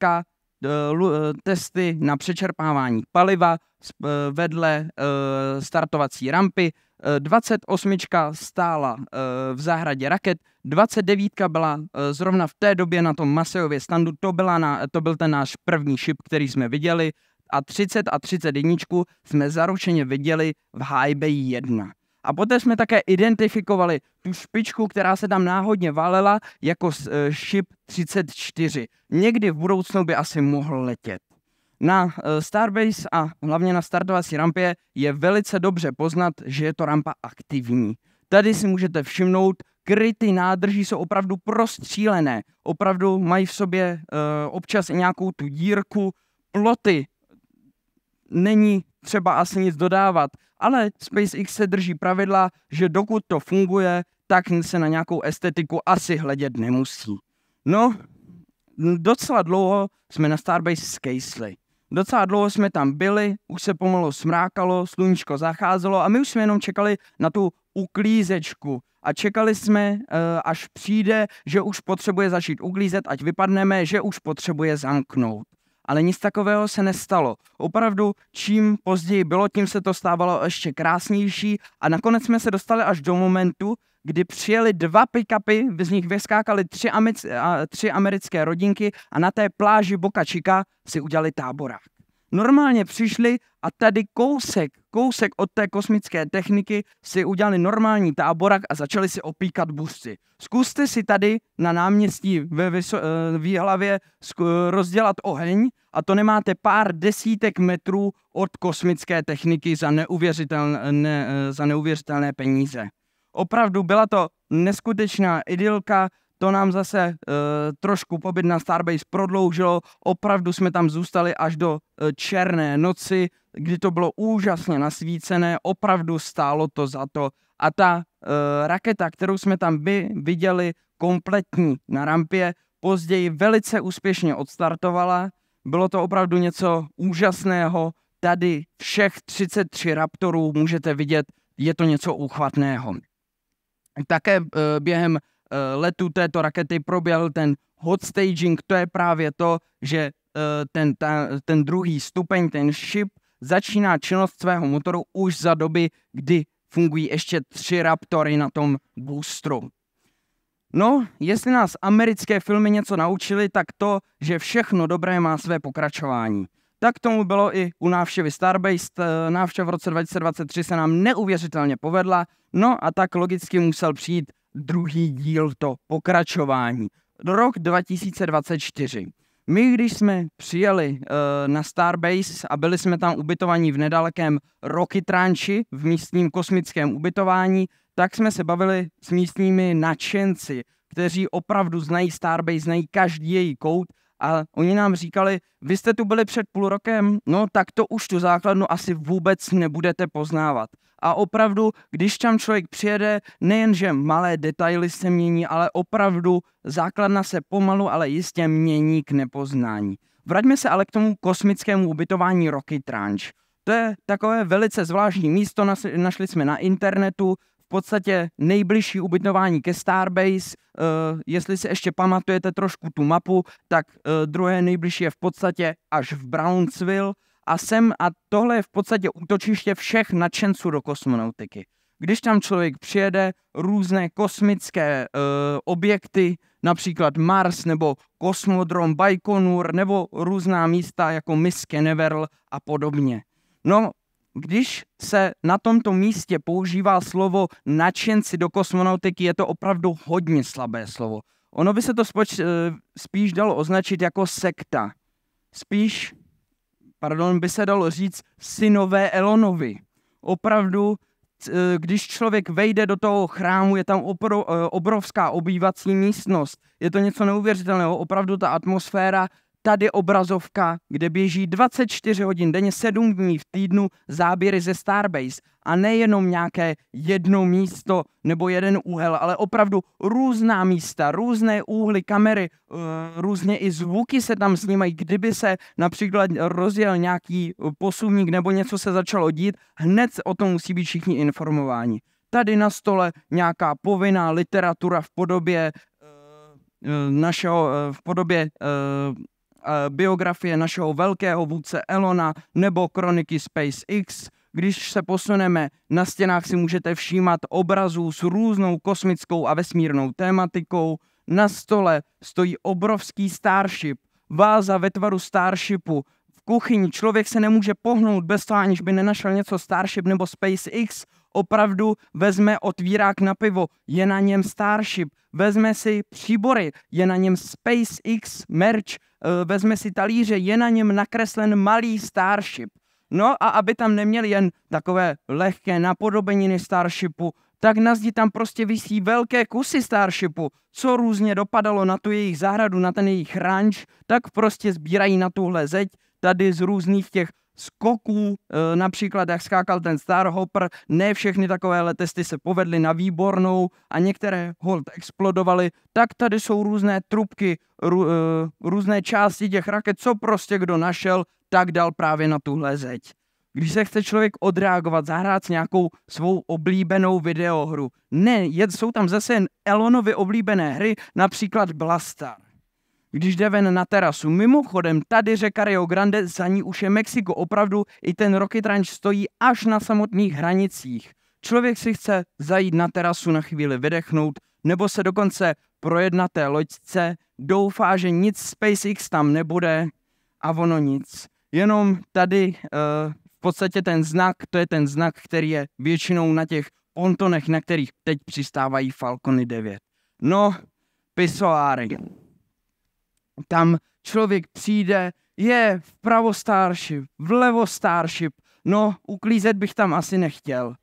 Eh, eh, testy na přečerpávání paliva eh, vedle startovací rampy, 28 stála v zahradě raket, 29 byla zrovna v té době na tom Masejově standu, to, byla na, to byl ten náš první šip, který jsme viděli, a 30 a 31 jsme zaručeně viděli v High Bay 1. A poté jsme také identifikovali tu špičku, která se tam náhodně valela, jako šip eh, 34. Někdy v budoucnu by asi mohl letět. Na eh, Starbase a hlavně na startovací rampě je velice dobře poznat, že je to rampa aktivní. Tady si můžete všimnout, kryty nádrží jsou opravdu prostřílené, opravdu mají v sobě uh, občas i nějakou tu dírku, ploty, není třeba asi nic dodávat ale SpaceX se drží pravidla, že dokud to funguje, tak se na nějakou estetiku asi hledět nemusí. No, docela dlouho jsme na Starbase skejsli. Docela dlouho jsme tam byli, už se pomalu smrákalo, sluníčko zacházelo a my už jsme jenom čekali na tu uklízečku. A čekali jsme, eh, až přijde, že už potřebuje začít uklízet, ať vypadneme, že už potřebuje zamknout ale nic takového se nestalo. Opravdu, čím později bylo, tím se to stávalo ještě krásnější a nakonec jsme se dostali až do momentu, kdy přijeli dva pick-upy, z nich vyskákali tři, amic, a, tři americké rodinky a na té pláži Boka Chica si udělali táborák normálně přišli a tady kousek, kousek od té kosmické techniky si udělali normální táborak a začali si opíkat busy. Zkuste si tady na náměstí ve Vyso- eh, Výhlavě rozdělat oheň a to nemáte pár desítek metrů od kosmické techniky za neuvěřitelné, eh, za neuvěřitelné peníze. Opravdu byla to neskutečná idylka, to nám zase e, trošku pobyt na Starbase prodloužilo, opravdu jsme tam zůstali až do e, černé noci, kdy to bylo úžasně nasvícené, opravdu stálo to za to. A ta e, raketa, kterou jsme tam by viděli kompletní na rampě, později velice úspěšně odstartovala. Bylo to opravdu něco úžasného. Tady všech 33 Raptorů můžete vidět, je to něco úchvatného. Také během Eh, letu této rakety proběhl ten hot staging, to je právě to, že eh, ten, ta, ten druhý stupeň, ten ship, začíná činnost svého motoru už za doby, kdy fungují ještě tři Raptory na tom boostru. No, jestli nás americké filmy něco naučili, tak to, že všechno dobré má své pokračování. Tak tomu bylo i u návštěvy Starbase. Eh, návštěva v roce 2023 se nám neuvěřitelně povedla, no a tak logicky musel přijít druhý díl, to pokračování. Rok 2024. My, když jsme přijeli uh, na Starbase a byli jsme tam ubytovaní v nedalekém Rocky Tranchi, v místním kosmickém ubytování, tak jsme se bavili s místními nadšenci, kteří opravdu znají Starbase, znají každý její kout a oni nám říkali, vy jste tu byli před půl rokem, no tak to už tu základnu asi vůbec nebudete poznávat. A opravdu, když tam člověk přijede, nejenže malé detaily se mění, ale opravdu základna se pomalu, ale jistě mění k nepoznání. Vraťme se ale k tomu kosmickému ubytování Rocky Tranche. To je takové velice zvláštní místo, našli jsme na internetu, podstatě nejbližší ubytování ke Starbase. Uh, jestli si ještě pamatujete trošku tu mapu, tak uh, druhé nejbližší je v podstatě až v Brownsville a sem a tohle je v podstatě útočiště všech nadšenců do kosmonautiky. Když tam člověk přijede, různé kosmické e, objekty, například Mars nebo kosmodrom Baikonur nebo různá místa jako Miss Canaveral a podobně. No, když se na tomto místě používá slovo nadšenci do kosmonautiky, je to opravdu hodně slabé slovo. Ono by se to spoč, eh, spíš dalo označit jako sekta. Spíš, pardon, by se dalo říct synové Elonovi. Opravdu, eh, když člověk vejde do toho chrámu, je tam eh, obrovská obývací místnost. Je to něco neuvěřitelného. Opravdu ta atmosféra tady obrazovka, kde běží 24 hodin denně, 7 dní v týdnu záběry ze Starbase. A nejenom nějaké jedno místo nebo jeden úhel, ale opravdu různá místa, různé úhly, kamery, eh, různě i zvuky se tam snímají. Kdyby se například rozjel nějaký posuvník nebo něco se začalo dít, hned o tom musí být všichni informováni. Tady na stole nějaká povinná literatura v podobě eh, eh, našeho v podobě Eh, biografie našeho velkého vůdce Elona nebo kroniky SpaceX. Když se posuneme, na stěnách si můžete všímat obrazů s různou kosmickou a vesmírnou tématikou. Na stole stojí obrovský Starship, váza ve tvaru Starshipu. V kuchyni člověk se nemůže pohnout bez toho, aniž by nenašel něco Starship nebo SpaceX opravdu vezme otvírák na pivo, je na něm Starship, vezme si příbory, je na něm SpaceX merch, eh, vezme si talíře, je na něm nakreslen malý Starship. No a aby tam neměli jen takové lehké napodobeniny Starshipu, tak na zdi tam prostě vysí velké kusy Starshipu. Co různě dopadalo na tu jejich zahradu, na ten jejich ranč, tak prostě sbírají na tuhle zeď tady z různých těch skoků, e, například jak skákal ten Starhopper, ne všechny takovéhle testy se povedly na výbornou a některé hold explodovaly, tak tady jsou různé trubky, rů, e, různé části těch raket, co prostě kdo našel, tak dal právě na tuhle zeď. Když se chce člověk odreagovat, zahrát s nějakou svou oblíbenou videohru. Ne, jsou tam zase jen Elonovy oblíbené hry, například Blastar. Když jde ven na terasu, mimochodem tady řeka Rio Grande, za ní už je Mexiko, opravdu i ten Rocket Ranch stojí až na samotných hranicích. Člověk si chce zajít na terasu na chvíli vydechnout, nebo se dokonce na té loďce, doufá, že nic SpaceX tam nebude a ono nic. Jenom tady uh, v podstatě ten znak, to je ten znak, který je většinou na těch pontonech, na kterých teď přistávají Falcony 9. No, pisoáry tam člověk přijde, je vpravo starship, vlevo starship, no uklízet bych tam asi nechtěl.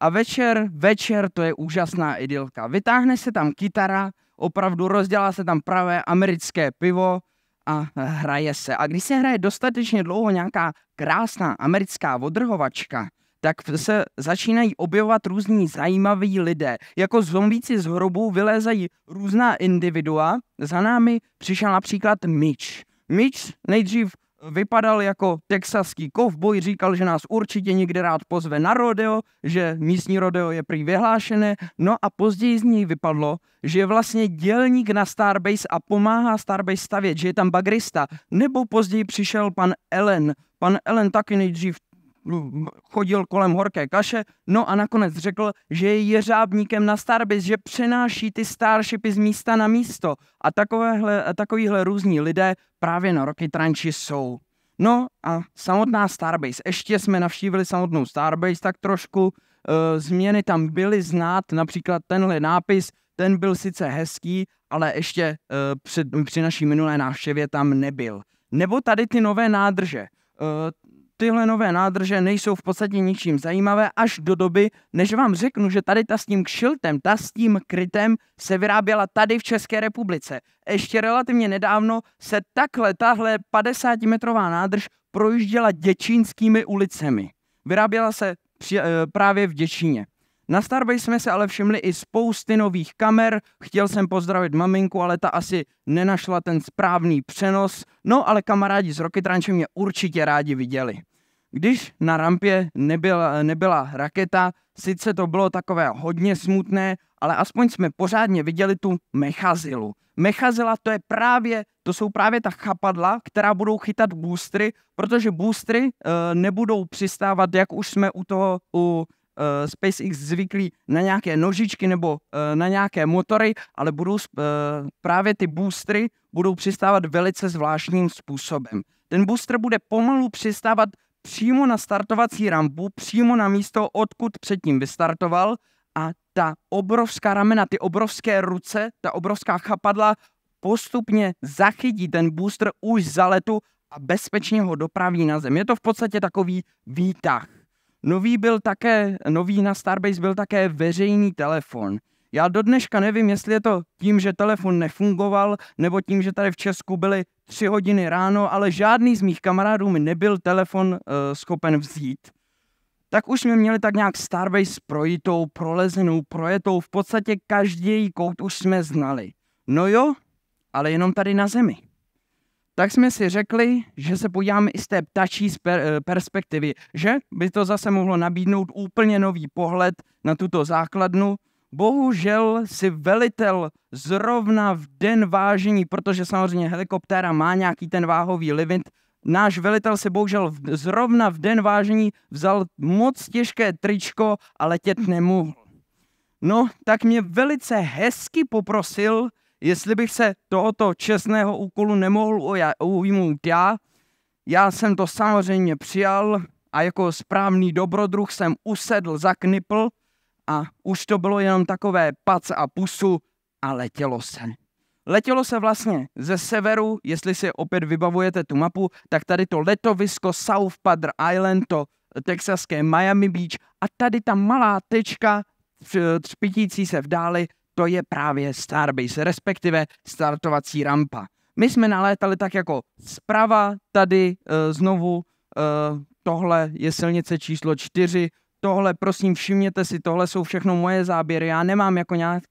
A večer, večer to je úžasná idylka. Vytáhne se tam kytara, opravdu rozdělá se tam pravé americké pivo a hraje se. A když se hraje dostatečně dlouho nějaká krásná americká odrhovačka, tak se začínají objevovat různí zajímaví lidé. Jako zombíci z hrobu vylézají různá individua. Za námi přišel například Mitch. Mitch nejdřív vypadal jako texaský kovboj, říkal, že nás určitě někde rád pozve na rodeo, že místní rodeo je prý vyhlášené, no a později z něj vypadlo, že je vlastně dělník na Starbase a pomáhá Starbase stavět, že je tam bagrista. Nebo později přišel pan Ellen. Pan Ellen taky nejdřív chodil kolem horké kaše, no a nakonec řekl, že je jeřábníkem na Starbase, že přenáší ty starshipy z místa na místo. A takovéhle, takovýhle různí lidé právě na roky tranči jsou. No a samotná Starbase, ještě jsme navštívili samotnou Starbase tak trošku, e, změny tam byly znát, například tenhle nápis, ten byl sice hezký, ale ještě e, při, při naší minulé návštěvě tam nebyl. Nebo tady ty nové nádrže. E, tyhle nové nádrže nejsou v podstatě ničím zajímavé až do doby, než vám řeknu, že tady ta s tím kšiltem, ta s tím krytem se vyráběla tady v České republice. Ještě relativně nedávno se takhle, tahle 50-metrová nádrž projížděla děčínskými ulicemi. Vyráběla se při, e, právě v Děčíně. Na Starbase jsme se ale všimli i spousty nových kamer, chtěl jsem pozdravit maminku, ale ta asi nenašla ten správný přenos, no ale kamarádi z Rocket Ranch mě určitě rádi viděli. Když na rampě nebyla, nebyla raketa, sice to bylo takové hodně smutné, ale aspoň jsme pořádně viděli tu mechazilu. Mechazila to je právě, to jsou právě ta chapadla, která budou chytat boostry, protože boostry e, eh, nebudou přistávat, jak už jsme u toho u Eh, SpaceX zvyklí na nějaké nožičky nebo eh, na nějaké motory, ale budou eh, právě ty boostry budou přistávat velice zvláštním způsobem. Ten booster bude pomalu přistávat přímo na startovací rampu, přímo na místo, odkud předtím vystartoval a ta obrovská ramena, ty obrovské ruce, ta obrovská chapadla postupně zachytí ten booster už za letu a bezpečně ho dopraví na zem. Je to v podstatě takový výtah. Nový byl také, nový na Starbase byl také veřejný telefon. Já do dneška nevím, jestli je to tím, že telefon nefungoval, nebo tím, že tady v Česku byly tři hodiny ráno, ale žádný z mých kamarádů mi nebyl telefon uh, schopen vzít. Tak už jsme měli tak nějak Starbase projitou, prolezenou, projetou, v podstatě každý kout už jsme znali. No jo, ale jenom tady na zemi tak jsme si řekli, že se podíváme i z té ptačí eh, perspektivy, že by to zase mohlo nabídnout úplně nový pohled na tuto základnu. Bohužel si velitel zrovna v den vážení, protože samozřejmě helikoptéra má nějaký ten váhový limit, náš velitel si bohužel v, zrovna v den vážení vzal moc těžké tričko a letět nemohl. No, tak mě velice hezky poprosil, Jestli bych se tohoto čestného úkolu nemohl ujmout já, já jsem to samozřejmě přijal a jako správný dobrodruh jsem usedl za knipl a už to bylo jenom takové pac a pusu a letělo se. Letělo se vlastně ze severu, jestli si opět vybavujete tu mapu, tak tady to letovisko South Padre Island, to texaské Miami Beach a tady ta malá tečka třpitící se v dáli, to je právě starbase, respektive startovací rampa. My jsme nalétali tak jako zprava, tady e, znovu, e, tohle je silnice číslo 4, tohle, prosím, všimněte si, tohle jsou všechno moje záběry, já nemám jako nějak,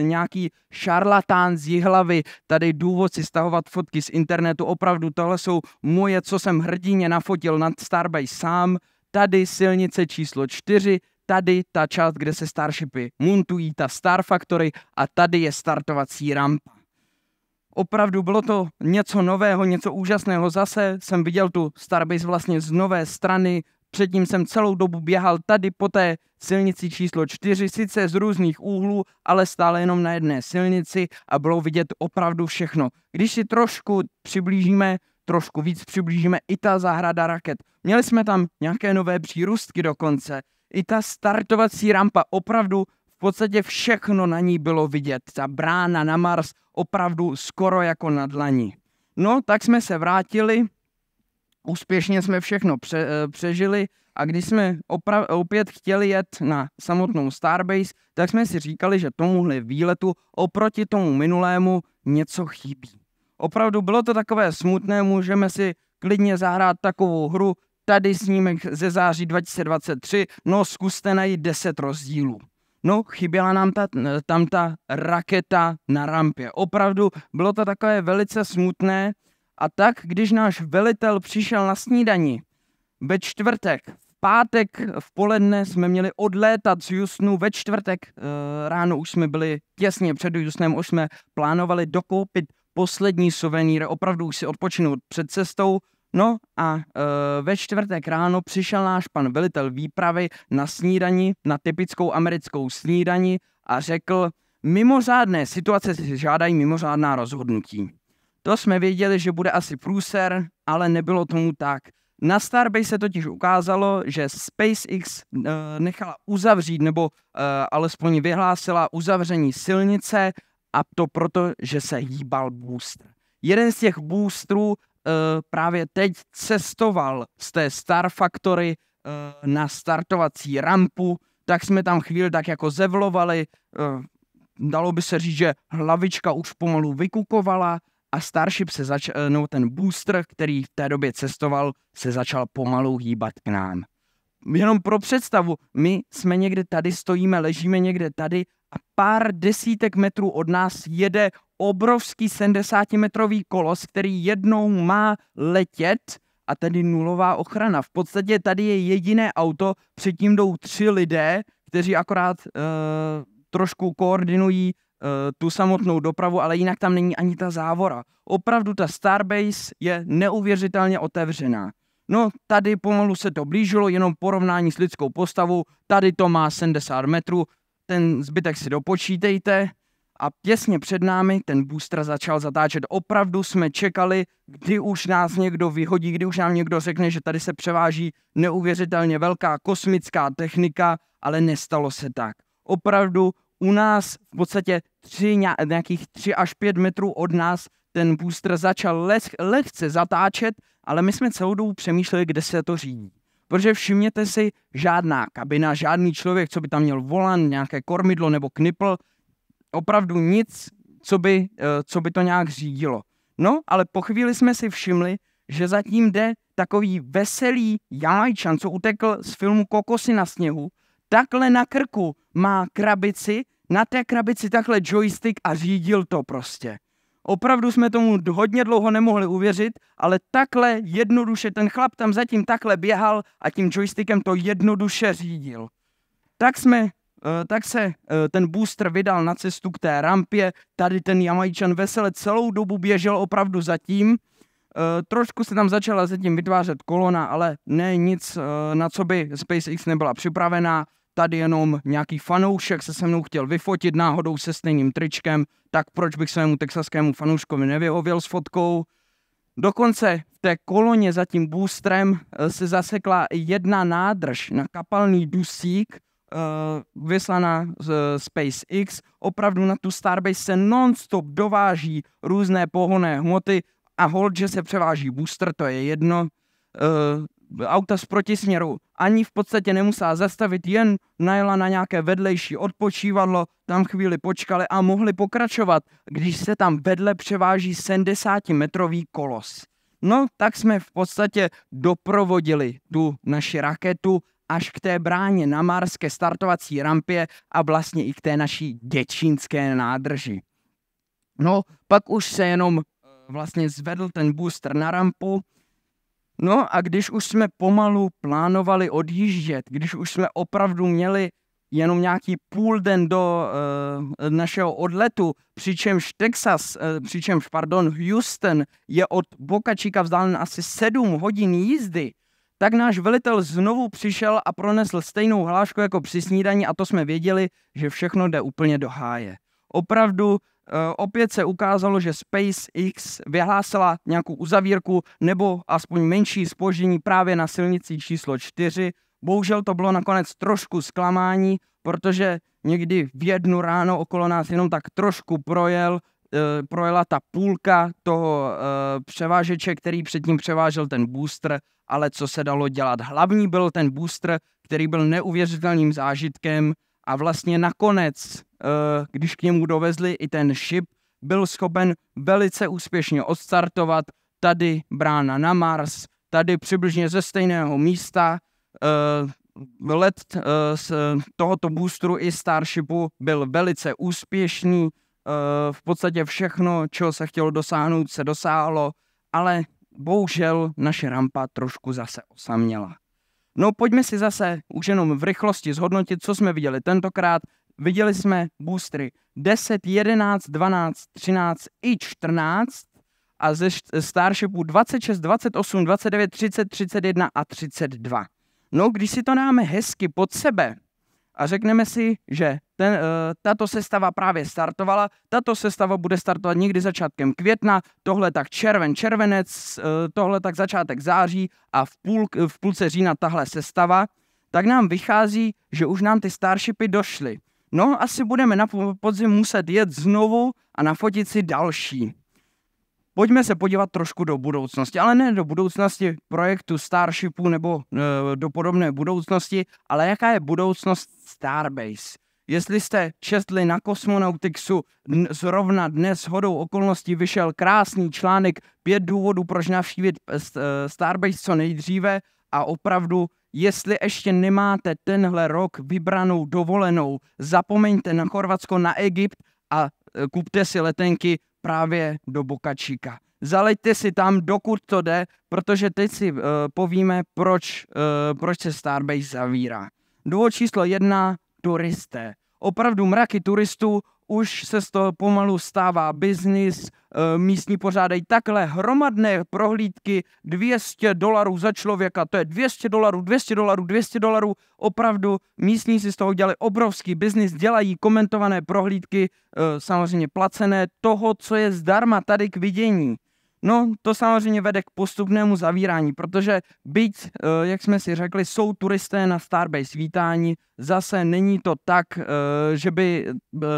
nějaký šarlatán z jihlavy, tady důvod si stahovat fotky z internetu, opravdu tohle jsou moje, co jsem hrdině nafotil nad Starbase sám, tady silnice číslo 4, tady ta část, kde se Starshipy montují, ta Star Factory a tady je startovací rampa. Opravdu bylo to něco nového, něco úžasného. Zase jsem viděl tu Starbase vlastně z nové strany, Předtím jsem celou dobu běhal tady po té silnici číslo 4, sice z různých úhlů, ale stále jenom na jedné silnici a bylo vidět opravdu všechno. Když si trošku přiblížíme, trošku víc přiblížíme i ta zahrada raket. Měli jsme tam nějaké nové přírůstky dokonce, i ta startovací rampa, opravdu v podstatě všechno na ní bylo vidět. Ta brána na Mars opravdu skoro jako na dlaní. No, tak jsme se vrátili, úspěšně jsme všechno pře, eh, přežili a když jsme opra- opět chtěli jet na samotnou Starbase, tak jsme si říkali, že tomuhle výletu oproti tomu minulému něco chybí. Opravdu bylo to takové smutné, můžeme si klidně zahrát takovou hru, Tady snímek ze září 2023, no zkuste najít 10 rozdílů. No, chyběla nám ta, tam ta raketa na rampě. Opravdu bylo to takové velice smutné. A tak, když náš velitel přišel na snídani ve čtvrtek, v pátek v poledne jsme měli odlétat z Justnu, ve čtvrtek e, ráno už jsme byli těsně před Justnem, už jsme plánovali dokoupit poslední suvenýr, opravdu už si odpočinout před cestou, No a e, ve čtvrtek ráno přišel náš pan velitel výpravy na snídani, na typickou americkou snídani a řekl, mimořádné situace si žádají mimořádná rozhodnutí. To jsme věděli, že bude asi průser, ale nebylo tomu tak. Na Starbase se totiž ukázalo, že SpaceX e, nechala uzavřít nebo e, alespoň vyhlásila uzavření silnice a to proto, že se hýbal booster. Jeden z těch boostrů Eh, právě teď cestoval z té Star Factory eh, na startovací rampu, tak jsme tam chvíli tak jako zevlovali, eh, dalo by se říct, že hlavička už pomalu vykukovala a Starship se začal, no ten booster, který v té době cestoval, se začal pomalu hýbat k nám. Jenom pro představu, my jsme někde tady, stojíme, ležíme někde tady a pár desítek metrů od nás jede obrovský 70-metrový kolos, který jednou má letět a tady nulová ochrana. V podstatě tady je jediné auto, předtím jdou tři lidé, kteří akorát e, trošku koordinují e, tu samotnou dopravu, ale jinak tam není ani ta závora. Opravdu ta Starbase je neuvěřitelně otevřená. No, tady pomalu se to blížilo, jenom porovnání s lidskou postavou, tady to má 70 metrů, ten zbytek si dopočítejte a těsně před námi ten booster začal zatáčet. Opravdu jsme čekali, kdy už nás někdo vyhodí, kdy už nám někdo řekne, že tady se převáží neuvěřitelně velká kosmická technika, ale nestalo se tak. Opravdu u nás v podstatě tři, nějakých 3 až 5 metrů od nás ten booster začal leh, lehce zatáčet, ale my jsme celou dobu přemýšleli, kde se to řídí. Protože všimněte si, žádná kabina, žádný člověk, co by tam měl volan, nějaké kormidlo nebo knipl, opravdu nic, co by, eh, co by to nějak řídilo. No, ale po chvíli jsme si všimli, že zatím jde takový veselý Jamajčan, co utekl z filmu Kokosy na sněhu, takhle na krku má krabici, na té krabici takhle joystick a řídil to prostě. Opravdu jsme tomu hodně dlouho nemohli uvěřit, ale takhle jednoduše ten chlap tam zatím takhle běhal a tím joystickem to jednoduše řídil. Tak jsme Eh, tak se eh, ten booster vydal na cestu k té rampě, tady ten Jamajčan vesele celou dobu běžel opravdu zatím, eh, trošku se tam začala zatím vytvářet kolona, ale ne nic, na co by SpaceX nebyla připravená, tady jenom nějaký fanoušek se se mnou chtěl vyfotit náhodou se stejným tričkem, tak proč bych svému texaskému fanouškovi nevyhověl s fotkou. Dokonce v té koloně za tím boostrem se zasekla jedna nádrž na kapalný dusík, uh, vyslaná z eh, SpaceX. Opravdu na tu Starbase se non-stop dováží různé pohonné hmoty a hold, že se převáží booster, to je jedno. Uh, auta z protisměru ani v podstatě nemusela zastavit, jen najela na nějaké vedlejší odpočívadlo, tam chvíli počkali a mohli pokračovat, když se tam vedle převáží 70-metrový kolos. No, tak jsme v podstatě doprovodili tu naši raketu až k té bráně na Mars, ke startovací rampě a vlastně i k té naší děčínské nádrži. No, pak už se jenom eh, vlastně zvedl ten booster na rampu, No a když už jsme pomalu plánovali odjíždět, když už jsme opravdu měli jenom nějaký půl den do uh, našeho odletu, přičemž Texas, uh, přičemž, pardon, Houston je od Boca Chica vzdálen asi 7 hodin jízdy, tak náš velitel znovu přišel a pronesl stejnou hlášku jako při snídani a to jsme věděli, že všechno jde úplně do háje. Opravdu eh, opět se ukázalo, že SpaceX vyhlásila nějakou uzavírku nebo aspoň menší spoždění právě na silnici číslo 4. Bohužel to bylo nakonec trošku zklamání, protože někdy v jednu ráno okolo nás jenom tak trošku projel Eh, projela ta půlka toho eh, převážeče, který předtím převážel ten booster, ale co se dalo dělat. Hlavní byl ten booster, který byl neuvěřitelným zážitkem a vlastně nakonec, eh, když k němu dovezli i ten ship, byl schopen velice úspěšně odstartovat tady brána na Mars, tady přibližně ze stejného místa. Let z tohoto boostru i Starshipu byl velice úspěšný, Eh, v podstatě všechno, čeho se chtělo dosáhnout, se dosáhlo, ale bohužel naše rampa trošku zase osaměla. No pojďme si zase už jenom v rychlosti zhodnotit, co jsme viděli tentokrát. Viděli jsme boostry 10, 11, 12, 13 i 14 a ze Starshipů 26, 28, 29, 30, 31 a 32. No, když si to dáme hezky pod sebe, a řekneme si, že ten, uh, tato sestava právě startovala, tato sestava bude startovat někdy začátkem května, tohle tak červen, červenec, uh, tohle tak začátek září a v, půl, v půlce října tahle sestava, tak nám vychází, že už nám ty starshipy došly. No, asi budeme na podzim muset jet znovu a nafotit si další. Pojďme se podívat trošku do budoucnosti, ale ne do budoucnosti projektu Starshipu nebo e, do podobné budoucnosti, ale jaká je budoucnost Starbase. Jestli jste četli na Kosmonautixu, zrovna dnes hodou okolností vyšel krásný článek pět důvodů, proč navštívit eh, eh, Starbase co nejdříve a opravdu, jestli ještě nemáte tenhle rok vybranou dovolenou, zapomeňte na Chorvatsko, na Egypt a kupte si letenky právě do Bokačíka. Zaleďte si tam, dokud to jde, protože teď si uh, povíme, proč, uh, proč se Starbase zavírá. Důvod číslo jedna, turisté. Opravdu mraky turistů už se z toho pomalu stává biznis, eh, místní pořádají takhle hromadné prohlídky, 200 dolarů za člověka, to je 200 dolarů, 200 dolarů, 200 dolarů, opravdu místní si z toho dělali obrovský biznis, dělají komentované prohlídky, eh, samozřejmě placené, toho, co je zdarma tady k vidění. No, to samozřejmě vede k postupnému zavírání, protože byť, eh, jak jsme si řekli, jsou turisté na Starbase vítání, zase není to tak, eh, že by eh,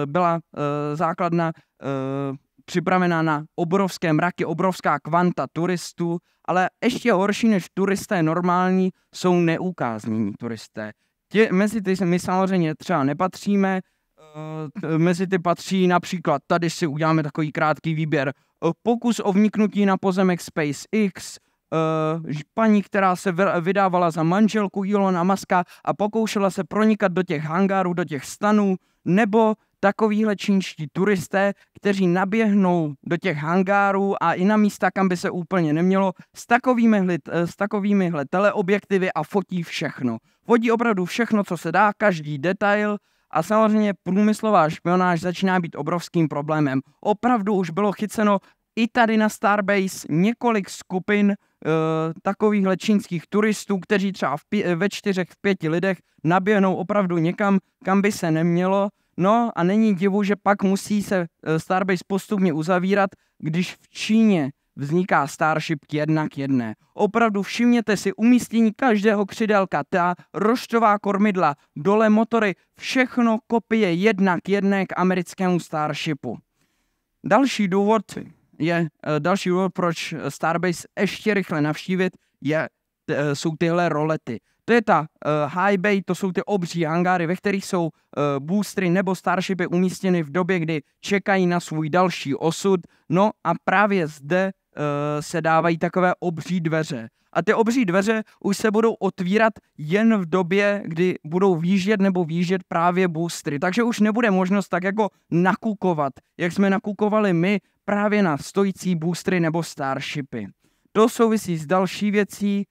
byla základna připravená na obrovské mraky, obrovská kvanta turistů, ale ještě horší než turisté normální jsou neukáznění turisté. Tě, mezi ty my samozřejmě třeba nepatříme, mezi ty patří například, tady si uděláme takový krátký výběr, eh, pokus o vniknutí na pozemek SpaceX, eh, paní, která se vydávala za manželku Ilona Maska a pokoušela se pronikat do těch hangárů, do těch stanů, nebo takovýhle čínští turisté, kteří naběhnou do těch hangárů a i na místa, kam by se úplně nemělo, s takovými, eh, s takovými teleobjektivy a fotí všechno. Fotí opravdu všechno, co se dá, každý detail, a samozřejmě průmyslová špionáž začíná být obrovským problémem. Opravdu už bylo chyceno i tady na Starbase několik skupin e, eh, takových čínských turistů, kteří třeba v pě- ve čtyřech, v pěti lidech naběhnou opravdu někam, kam by se nemělo. No a není divu, že pak musí se eh, Starbase postupně uzavírat, když v Číně vzniká Starship jedna k jedné. Opravdu všimněte si umístění každého křidelka, ta roštová kormidla, dole motory, všechno kopie jedna k jedné k americkému Starshipu. Další důvod je, eh, další důvod, proč Starbase ještě rychle navštívit, je, eh, jsou tyhle rolety. To je ta uh, eh, high bay, to jsou ty obří hangáry, ve kterých jsou uh, boostry nebo starshipy umístěny v době, kdy čekají na svůj další osud. No a právě zde Eh, se dávají takové obří dveře. A ty obří dveře už se budou otvírat jen v době, kdy budou výjíždět nebo výjíždět právě boostry. Takže už nebude možnost tak jako nakukovat, jak jsme nakukovali my právě na stojící boostry nebo starshipy. To souvisí s další věcí.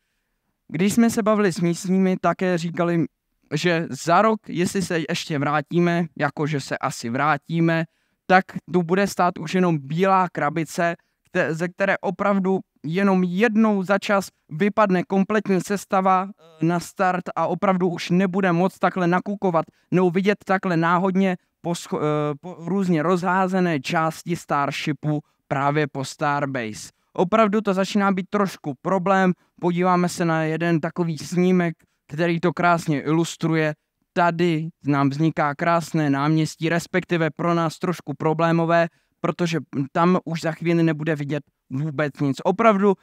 Když jsme se bavili s místními, také říkali, že za rok, jestli se ještě vrátíme, jakože se asi vrátíme, tak tu bude stát už jenom bílá krabice ze které opravdu jenom jednou za čas vypadne kompletní sestava e, na start a opravdu už nebude moc takhle nakukovat nebo vidět takhle náhodně po, e, po různě rozházené části Starshipu právě po Starbase. Opravdu to začíná být trošku problém, podíváme se na jeden takový snímek, který to krásně ilustruje. Tady nám vzniká krásné náměstí, respektive pro nás trošku problémové, protože tam už za chvíli nebude vidět vůbec nic. Opravdu uh,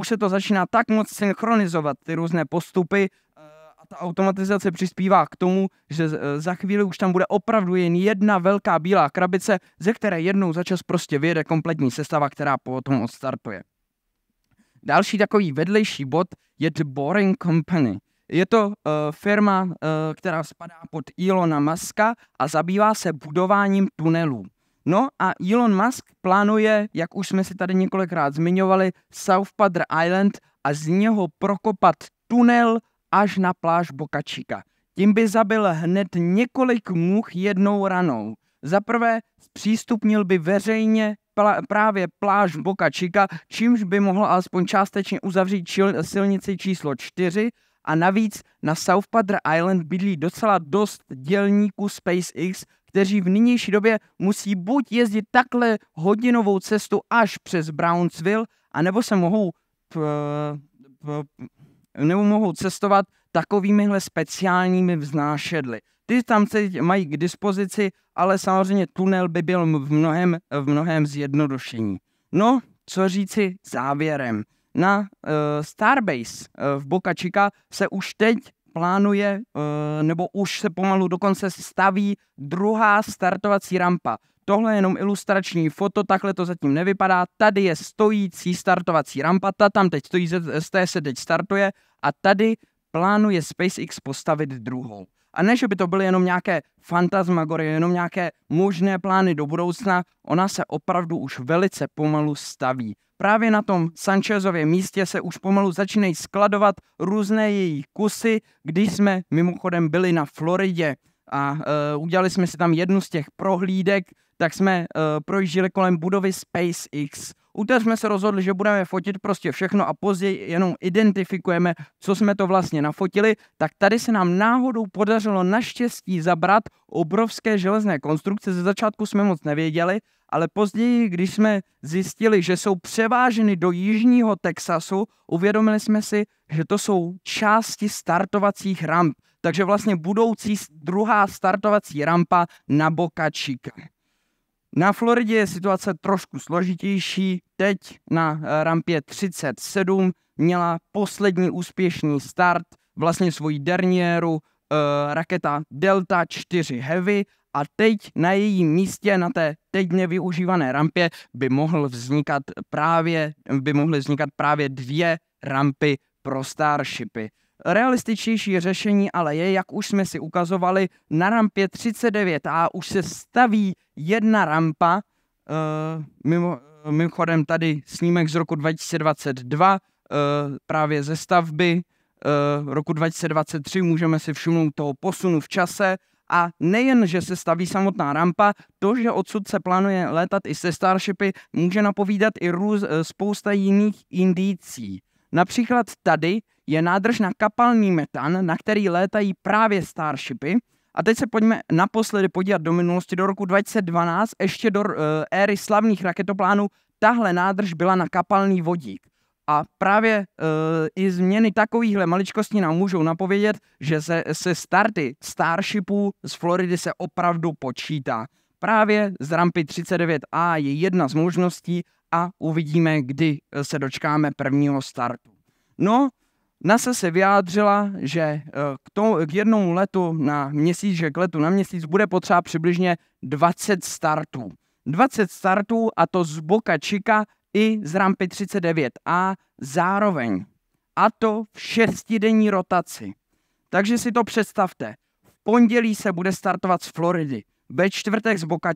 už se to začíná tak moc synchronizovat, ty různé postupy uh, a ta automatizace přispívá k tomu, že uh, za chvíli už tam bude opravdu jen jedna velká bílá krabice, ze které jednou za čas prostě vyjede kompletní sestava, která potom odstartuje. Další takový vedlejší bod je The Boring Company. Je to uh, firma, uh, která spadá pod Ilona Maska a zabývá se budováním tunelů. No a Elon Musk plánuje, jak už jsme si tady několikrát zmiňovali, South Padre Island a z něho prokopat tunel až na pláž Bokačíka. Tím by zabil hned několik much jednou ranou. Za prvé zpřístupnil by veřejně pl- právě pláž Bokačíka, čímž by mohl alespoň částečně uzavřít čil- silnici číslo 4 a navíc na South Padre Island bydlí docela dost dělníků SpaceX, kteří v nynější době musí buď jezdit takhle hodinovou cestu až přes Brownsville, anebo se mohou p, p, nebo mohou cestovat takovýmihle speciálními vznášedly. Ty tam se mají k dispozici, ale samozřejmě tunel by byl v mnohem, v mnohem zjednodušení. No, co říci závěrem na uh, Starbase uh, v Boca Chica se už teď plánuje, uh, nebo už se pomalu dokonce staví druhá startovací rampa. Tohle je jenom ilustrační foto, takhle to zatím nevypadá. Tady je stojící startovací rampa, ta tam teď stojí, z té se teď startuje a tady plánuje SpaceX postavit druhou. A ne, že by to byly jenom nějaké fantasmagorie, jenom nějaké možné plány do budoucna, ona se opravdu už velice pomalu staví. Právě na tom Sanchezově místě se už pomalu začínají skladovat různé její kusy, když jsme mimochodem byli na Floridě a e, udělali jsme si tam jednu z těch prohlídek, tak jsme uh, projížděli kolem budovy SpaceX. té jsme se rozhodli, že budeme fotit prostě všechno a později jenom identifikujeme, co jsme to vlastně nafotili, tak tady se nám náhodou podařilo naštěstí zabrat obrovské železné konstrukce. Ze začátku jsme moc nevěděli, ale později, když jsme zjistili, že jsou převáženy do jižního Texasu, uvědomili jsme si, že to jsou části startovacích ramp. Takže vlastně budoucí druhá startovací rampa na Boca Chica. Na Floridě je situace trošku složitější. Teď na eh, rampě 37 měla poslední úspěšný start vlastně svoji derniéru eh, raketa Delta 4 Heavy a teď na jejím místě, na té teď nevyužívané rampě, by, mohl vznikat právě, by mohly vznikat právě dvě rampy pro Starshipy. Realističtější řešení ale je, jak už jsme si ukazovali, na rampě 39A už se staví jedna rampa, eh, mimo, eh, mimochodem tady snímek z roku 2022, eh, právě ze stavby roku 2023, můžeme si všimnout toho posunu v čase a nejen, že se staví samotná rampa, to, že odsud se plánuje létat i se Starshipy, může napovídat i růz, spousta jiných indicí. Například tady je nádrž na kapalný metan, na který létají právě Starshipy. A teď se pojďme naposledy podívat do minulosti, do roku 2012, ještě do uh, éry slavných raketoplánů, tahle nádrž byla na kapalný vodík. A právě uh, i změny takovýchhle maličkostí nám můžou napovědět, že se, se starty Starshipů z Floridy se opravdu počítá. Právě z rampy 39A je jedna z možností a uvidíme, kdy eh, se dočkáme prvního startu. No, NASA se vyjádřila, že eh, k, tomu, k jednomu letu na měsíc, že k letu na měsíc bude potřeba přibližně 20 startů. 20 startů a to z boka Čika i z rampy 39A zároveň. A to v šestidenní rotaci. Takže si to představte. V pondělí se bude startovat z Floridy, ve čtvrtek z Boka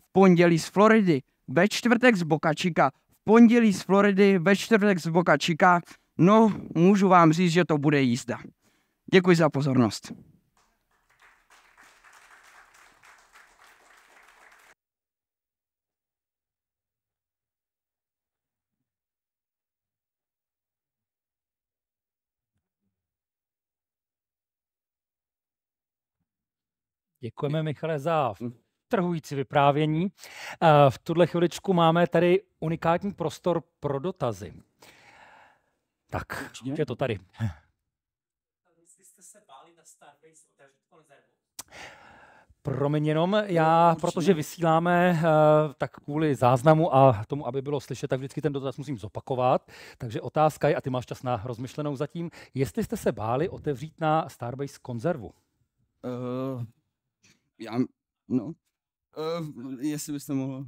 v pondělí z Floridy, ve čtvrtek z Boca Chica, v pondělí z Floridy, ve čtvrtek z Boca Chica. No, můžu vám říct, že to bude jízda. Děkuji za pozornost. Děkujeme, Michale, za hm strhující vyprávění. Eh, v tuhle chviličku máme tady unikátní prostor pro dotazy. Tak, Určitě. je to tady. Promiň jenom, já, Určitě. protože vysíláme, eh, tak kvůli záznamu a tomu, aby bylo slyšet, tak vždycky ten dotaz musím zopakovat. Takže otázka je, a ty máš čas na rozmyšlenou zatím, jestli jste se báli otevřít na Starbase konzervu? Uh, já, no, Uh, jestli byste mohl.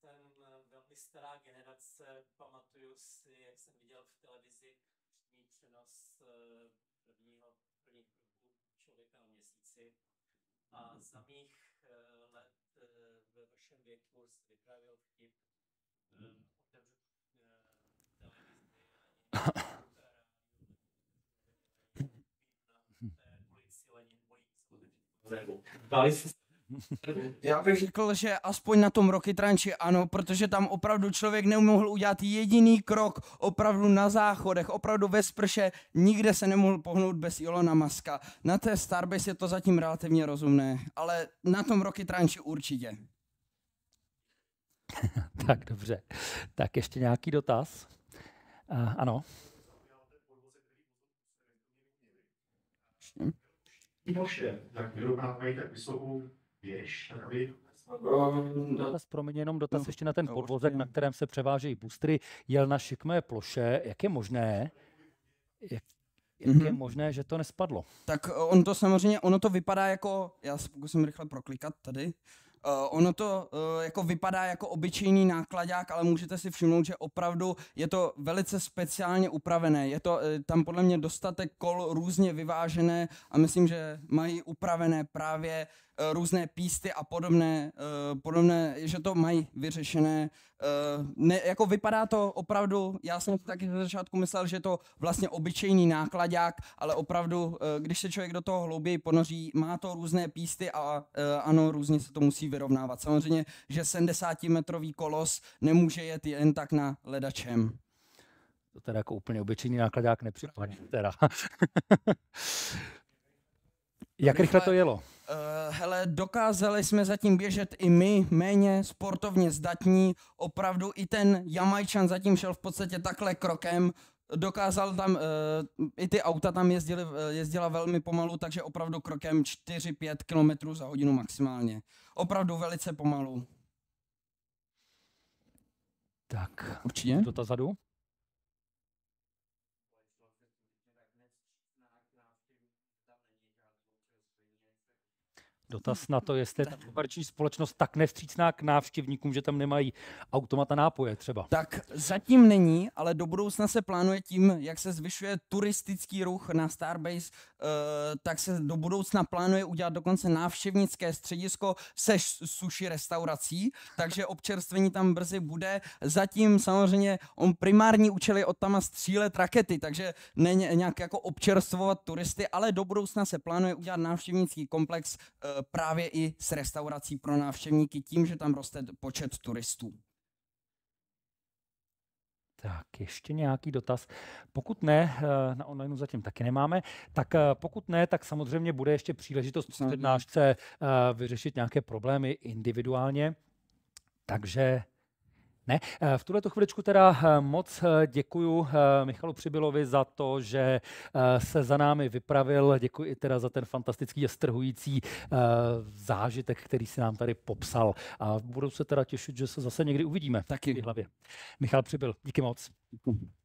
Jsem eh, velmi stará generace, pamatuju si, jak jsem viděl v televizi přímý přenos eh, prvního, prvních člověka na měsíci. A za mých let ve vašem věku se vyprávěl vtip, otevřu televizi, Báli se Já bych řekl, že aspoň na tom Rocky Tranči ano, protože tam opravdu člověk nemohl udělat jediný krok opravdu na záchodech, opravdu ve sprše, nikde se nemohl pohnout bez Ilona Maska. Na té Starbase je to zatím relativně rozumné, ale na tom Rocky Tranči určitě. tak dobře. Tak ještě nějaký dotaz? Uh, ano. Hm? tak vyrovnávají tak vysokou Dotaz, promiň, jenom dotaz no, ještě na ten no, podvozek, na kterém se převážejí boostry. Jel na šikmé ploše, jak je možné, jak, jak mm-hmm. je mhm. možné, že to nespadlo? Tak eh, on to samozřejmě, ono to vypadá jako, já se pokusím rychle proklikat tady, Uh, ono to uh, jako vypadá jako obyčejný nákladák, ale můžete si všimnout, že opravdu je to velice speciálně upravené. Je to uh, tam podle mě dostatek kol různě vyvážené a myslím, že mají upravené právě uh, Eh, různé písty a podobné, eh, podobné, že to mají vyřešené. Eh, ne, jako vypadá to opravdu, já jsem taky ze začátku myslel, že je to vlastně obyčejný nákladák, ale opravdu, když se člověk do toho hlouběji ponoří, má to různé písty a ano, různě se to musí vyrovnávat. Samozřejmě, že 70-metrový kolos nemůže jet jen tak na ledačem to teda jako úplně obyčejný nákladák nepřipadá. Jak rychle to jelo? Uh, hele, dokázali jsme zatím běžet i my, méně sportovně zdatní. Opravdu i ten Jamajčan zatím šel v podstatě takhle krokem. Dokázal tam, uh, i ty auta tam jezdili, uh, jezdila velmi pomalu, takže opravdu krokem 4-5 km za hodinu maximálně. Opravdu velice pomalu. Tak, Určitě? dotaz zadu. Dotaz na to, jestli je ta komerční společnost tak nevstřícná k návštěvníkům, že tam nemají automata nápoje třeba. Tak zatím není, ale do budoucna se plánuje tím, jak se zvyšuje turistický ruch na Starbase, eh, tak se do budoucna plánuje udělat dokonce návštěvnické středisko se sushi restaurací, takže občerstvení tam brzy bude. Zatím samozřejmě on primární účel je od tam střílet rakety, takže není nějak jako občerstvovat turisty, ale do budoucna se plánuje udělat návštěvnický komplex eh, právě i s restaurací pro návštěvníky tím, že tam roste počet turistů. Tak ještě nějaký dotaz. Pokud ne, eh, na online zatím taky nemáme, tak eh, pokud ne, tak samozřejmě bude ještě příležitost přednášce eh, vyřešit nějaké problémy individuálně. Takže ne. Eh, v tuhle chviličku teda eh, moc eh, děkuju Michalu Přibylovi za to, že se za námi vypravil. Děkuji i teda za ten fantastický a strhující zážitek, který si nám tady popsal. A budu se teda těšit, že se zase někdy uvidíme. Taky. V hlavě. Michal Přibyl, díky moc. Děkuji.